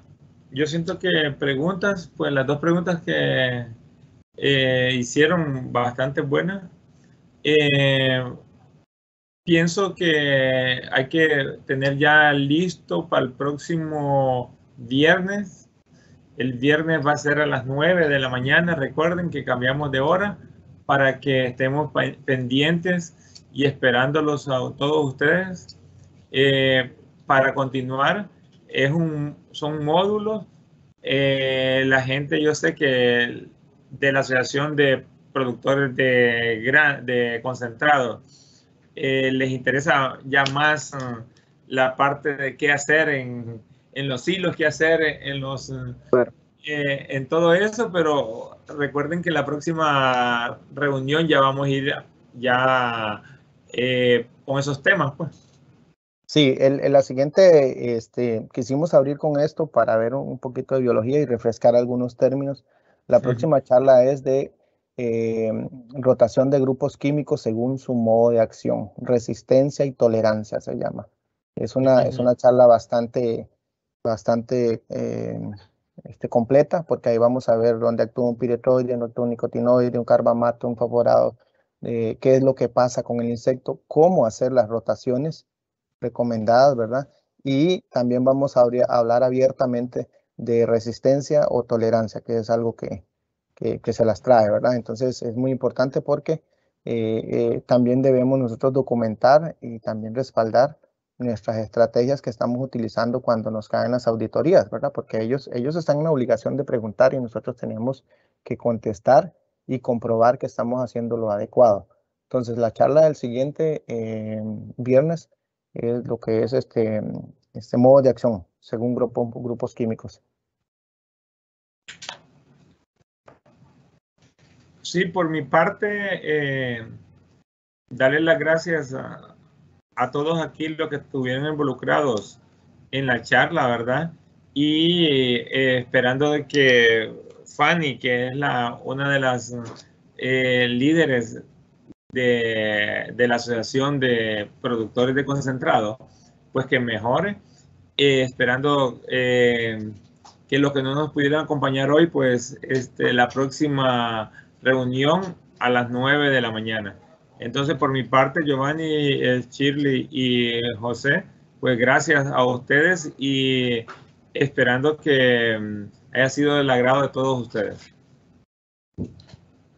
yo siento que preguntas, pues las dos preguntas que eh, hicieron bastante buenas. Eh, pienso que hay que tener ya listo para el próximo viernes el viernes va a ser a las 9 de la mañana. Recuerden que cambiamos de hora para que estemos pendientes y esperándolos a todos ustedes. Eh, para continuar, es un, son módulos. Eh, la gente, yo sé que de la Asociación de Productores de, gran, eh, les interesa ya más mm, la parte de qué hacer en en los hilos que hacer, eh, en los... Eh, eh, en todo eso, pero recuerden que la próxima reunión ya vamos a ir ya con esos temas, pues. Sí, en la siguiente, este, quisimos abrir con esto para ver un poquito de biología y refrescar algunos términos. La próxima charla es de em, rotación de grupos químicos según su modo de acción, resistencia y tolerancia se llama. Es una, es una charla bastante bastante eh, este, completa, porque ahí vamos a ver dónde actúa un piretroide, un nicotinoide, un carbamato, un favorado, qué es lo que pasa con el insecto, cómo hacer las rotaciones recomendadas, ¿verdad? Y también vamos a, hablar abiertamente de resistencia o tolerancia, que es algo que, que, se las trae, ¿verdad? Entonces es muy importante porque eh, eh, también debemos nosotros documentar y también respaldar nuestras estrategias que estamos utilizando cuando nos caen las auditorías, ¿verdad? Porque ellos, ellos están en la obligación de preguntar y nosotros tenemos que contestar y comprobar que estamos haciendo lo adecuado. Entonces, la charla del siguiente eh, viernes es lo que es este, este modo de acción según grupo, grupos químicos. Sí, por mi parte, eh, darle las gracias a, a todos aquí los que estuvieron involucrados en la charla, ¿verdad? Y eh, esperando de que Fanny, que es la, una de las eh, líderes de, la Asociación de Productores de Concentrado, pues que mejore, eh, esperando que los que no nos pudieran acompañar hoy, pues este, la próxima reunión a las 9 de la mañana. Entonces, por mi parte, Giovanni, eh, Shirley y eh, José, pues gracias a ustedes y esperando que mm, haya sido del agrado de todos ustedes.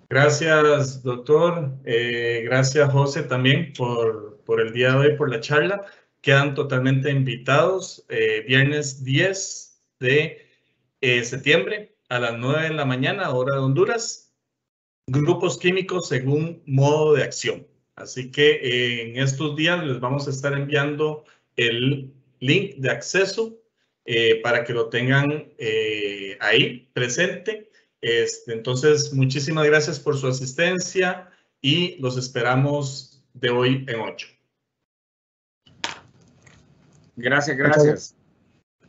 Gracias, doctor. Eh, gracias, José, también por, por, el día de hoy, por la charla. Quedan totalmente invitados viernes 10 de septiembre a las 9 de la mañana, hora de Honduras grupos químicos según modo de acción. Así que eh, en estos días les vamos a estar enviando el link de acceso eh, para que lo tengan eh, ahí presente. Este, entonces, muchísimas gracias por su asistencia y los esperamos de hoy en 8. Gracias, gracias.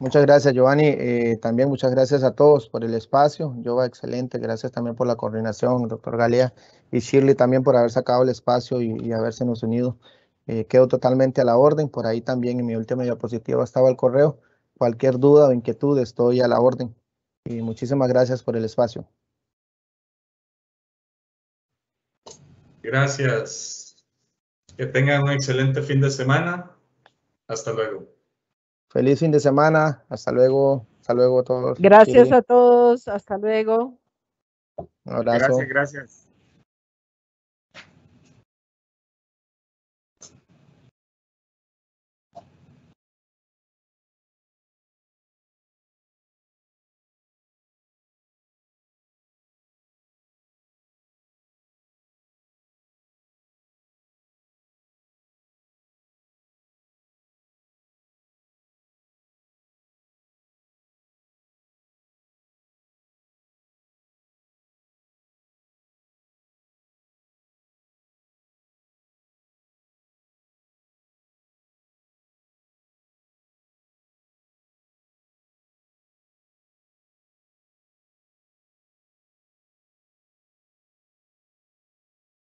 Muchas gracias, Giovanni. Eh, también muchas gracias a todos por el espacio. va excelente. Gracias también por la coordinación, doctor Galea y Shirley también por haber sacado el espacio y, haberse unido. Eh, quedo totalmente a la orden. Por ahí también en mi última diapositiva estaba el correo. Cualquier duda o inquietud, estoy a la orden. Y muchísimas gracias por el espacio. Gracias. Que tengan un excelente fin de semana. Hasta luego. Feliz fin de semana. Hasta luego. Hasta luego a todos. Gracias a todos. Hasta luego. Un abrazo. Gracias, gracias.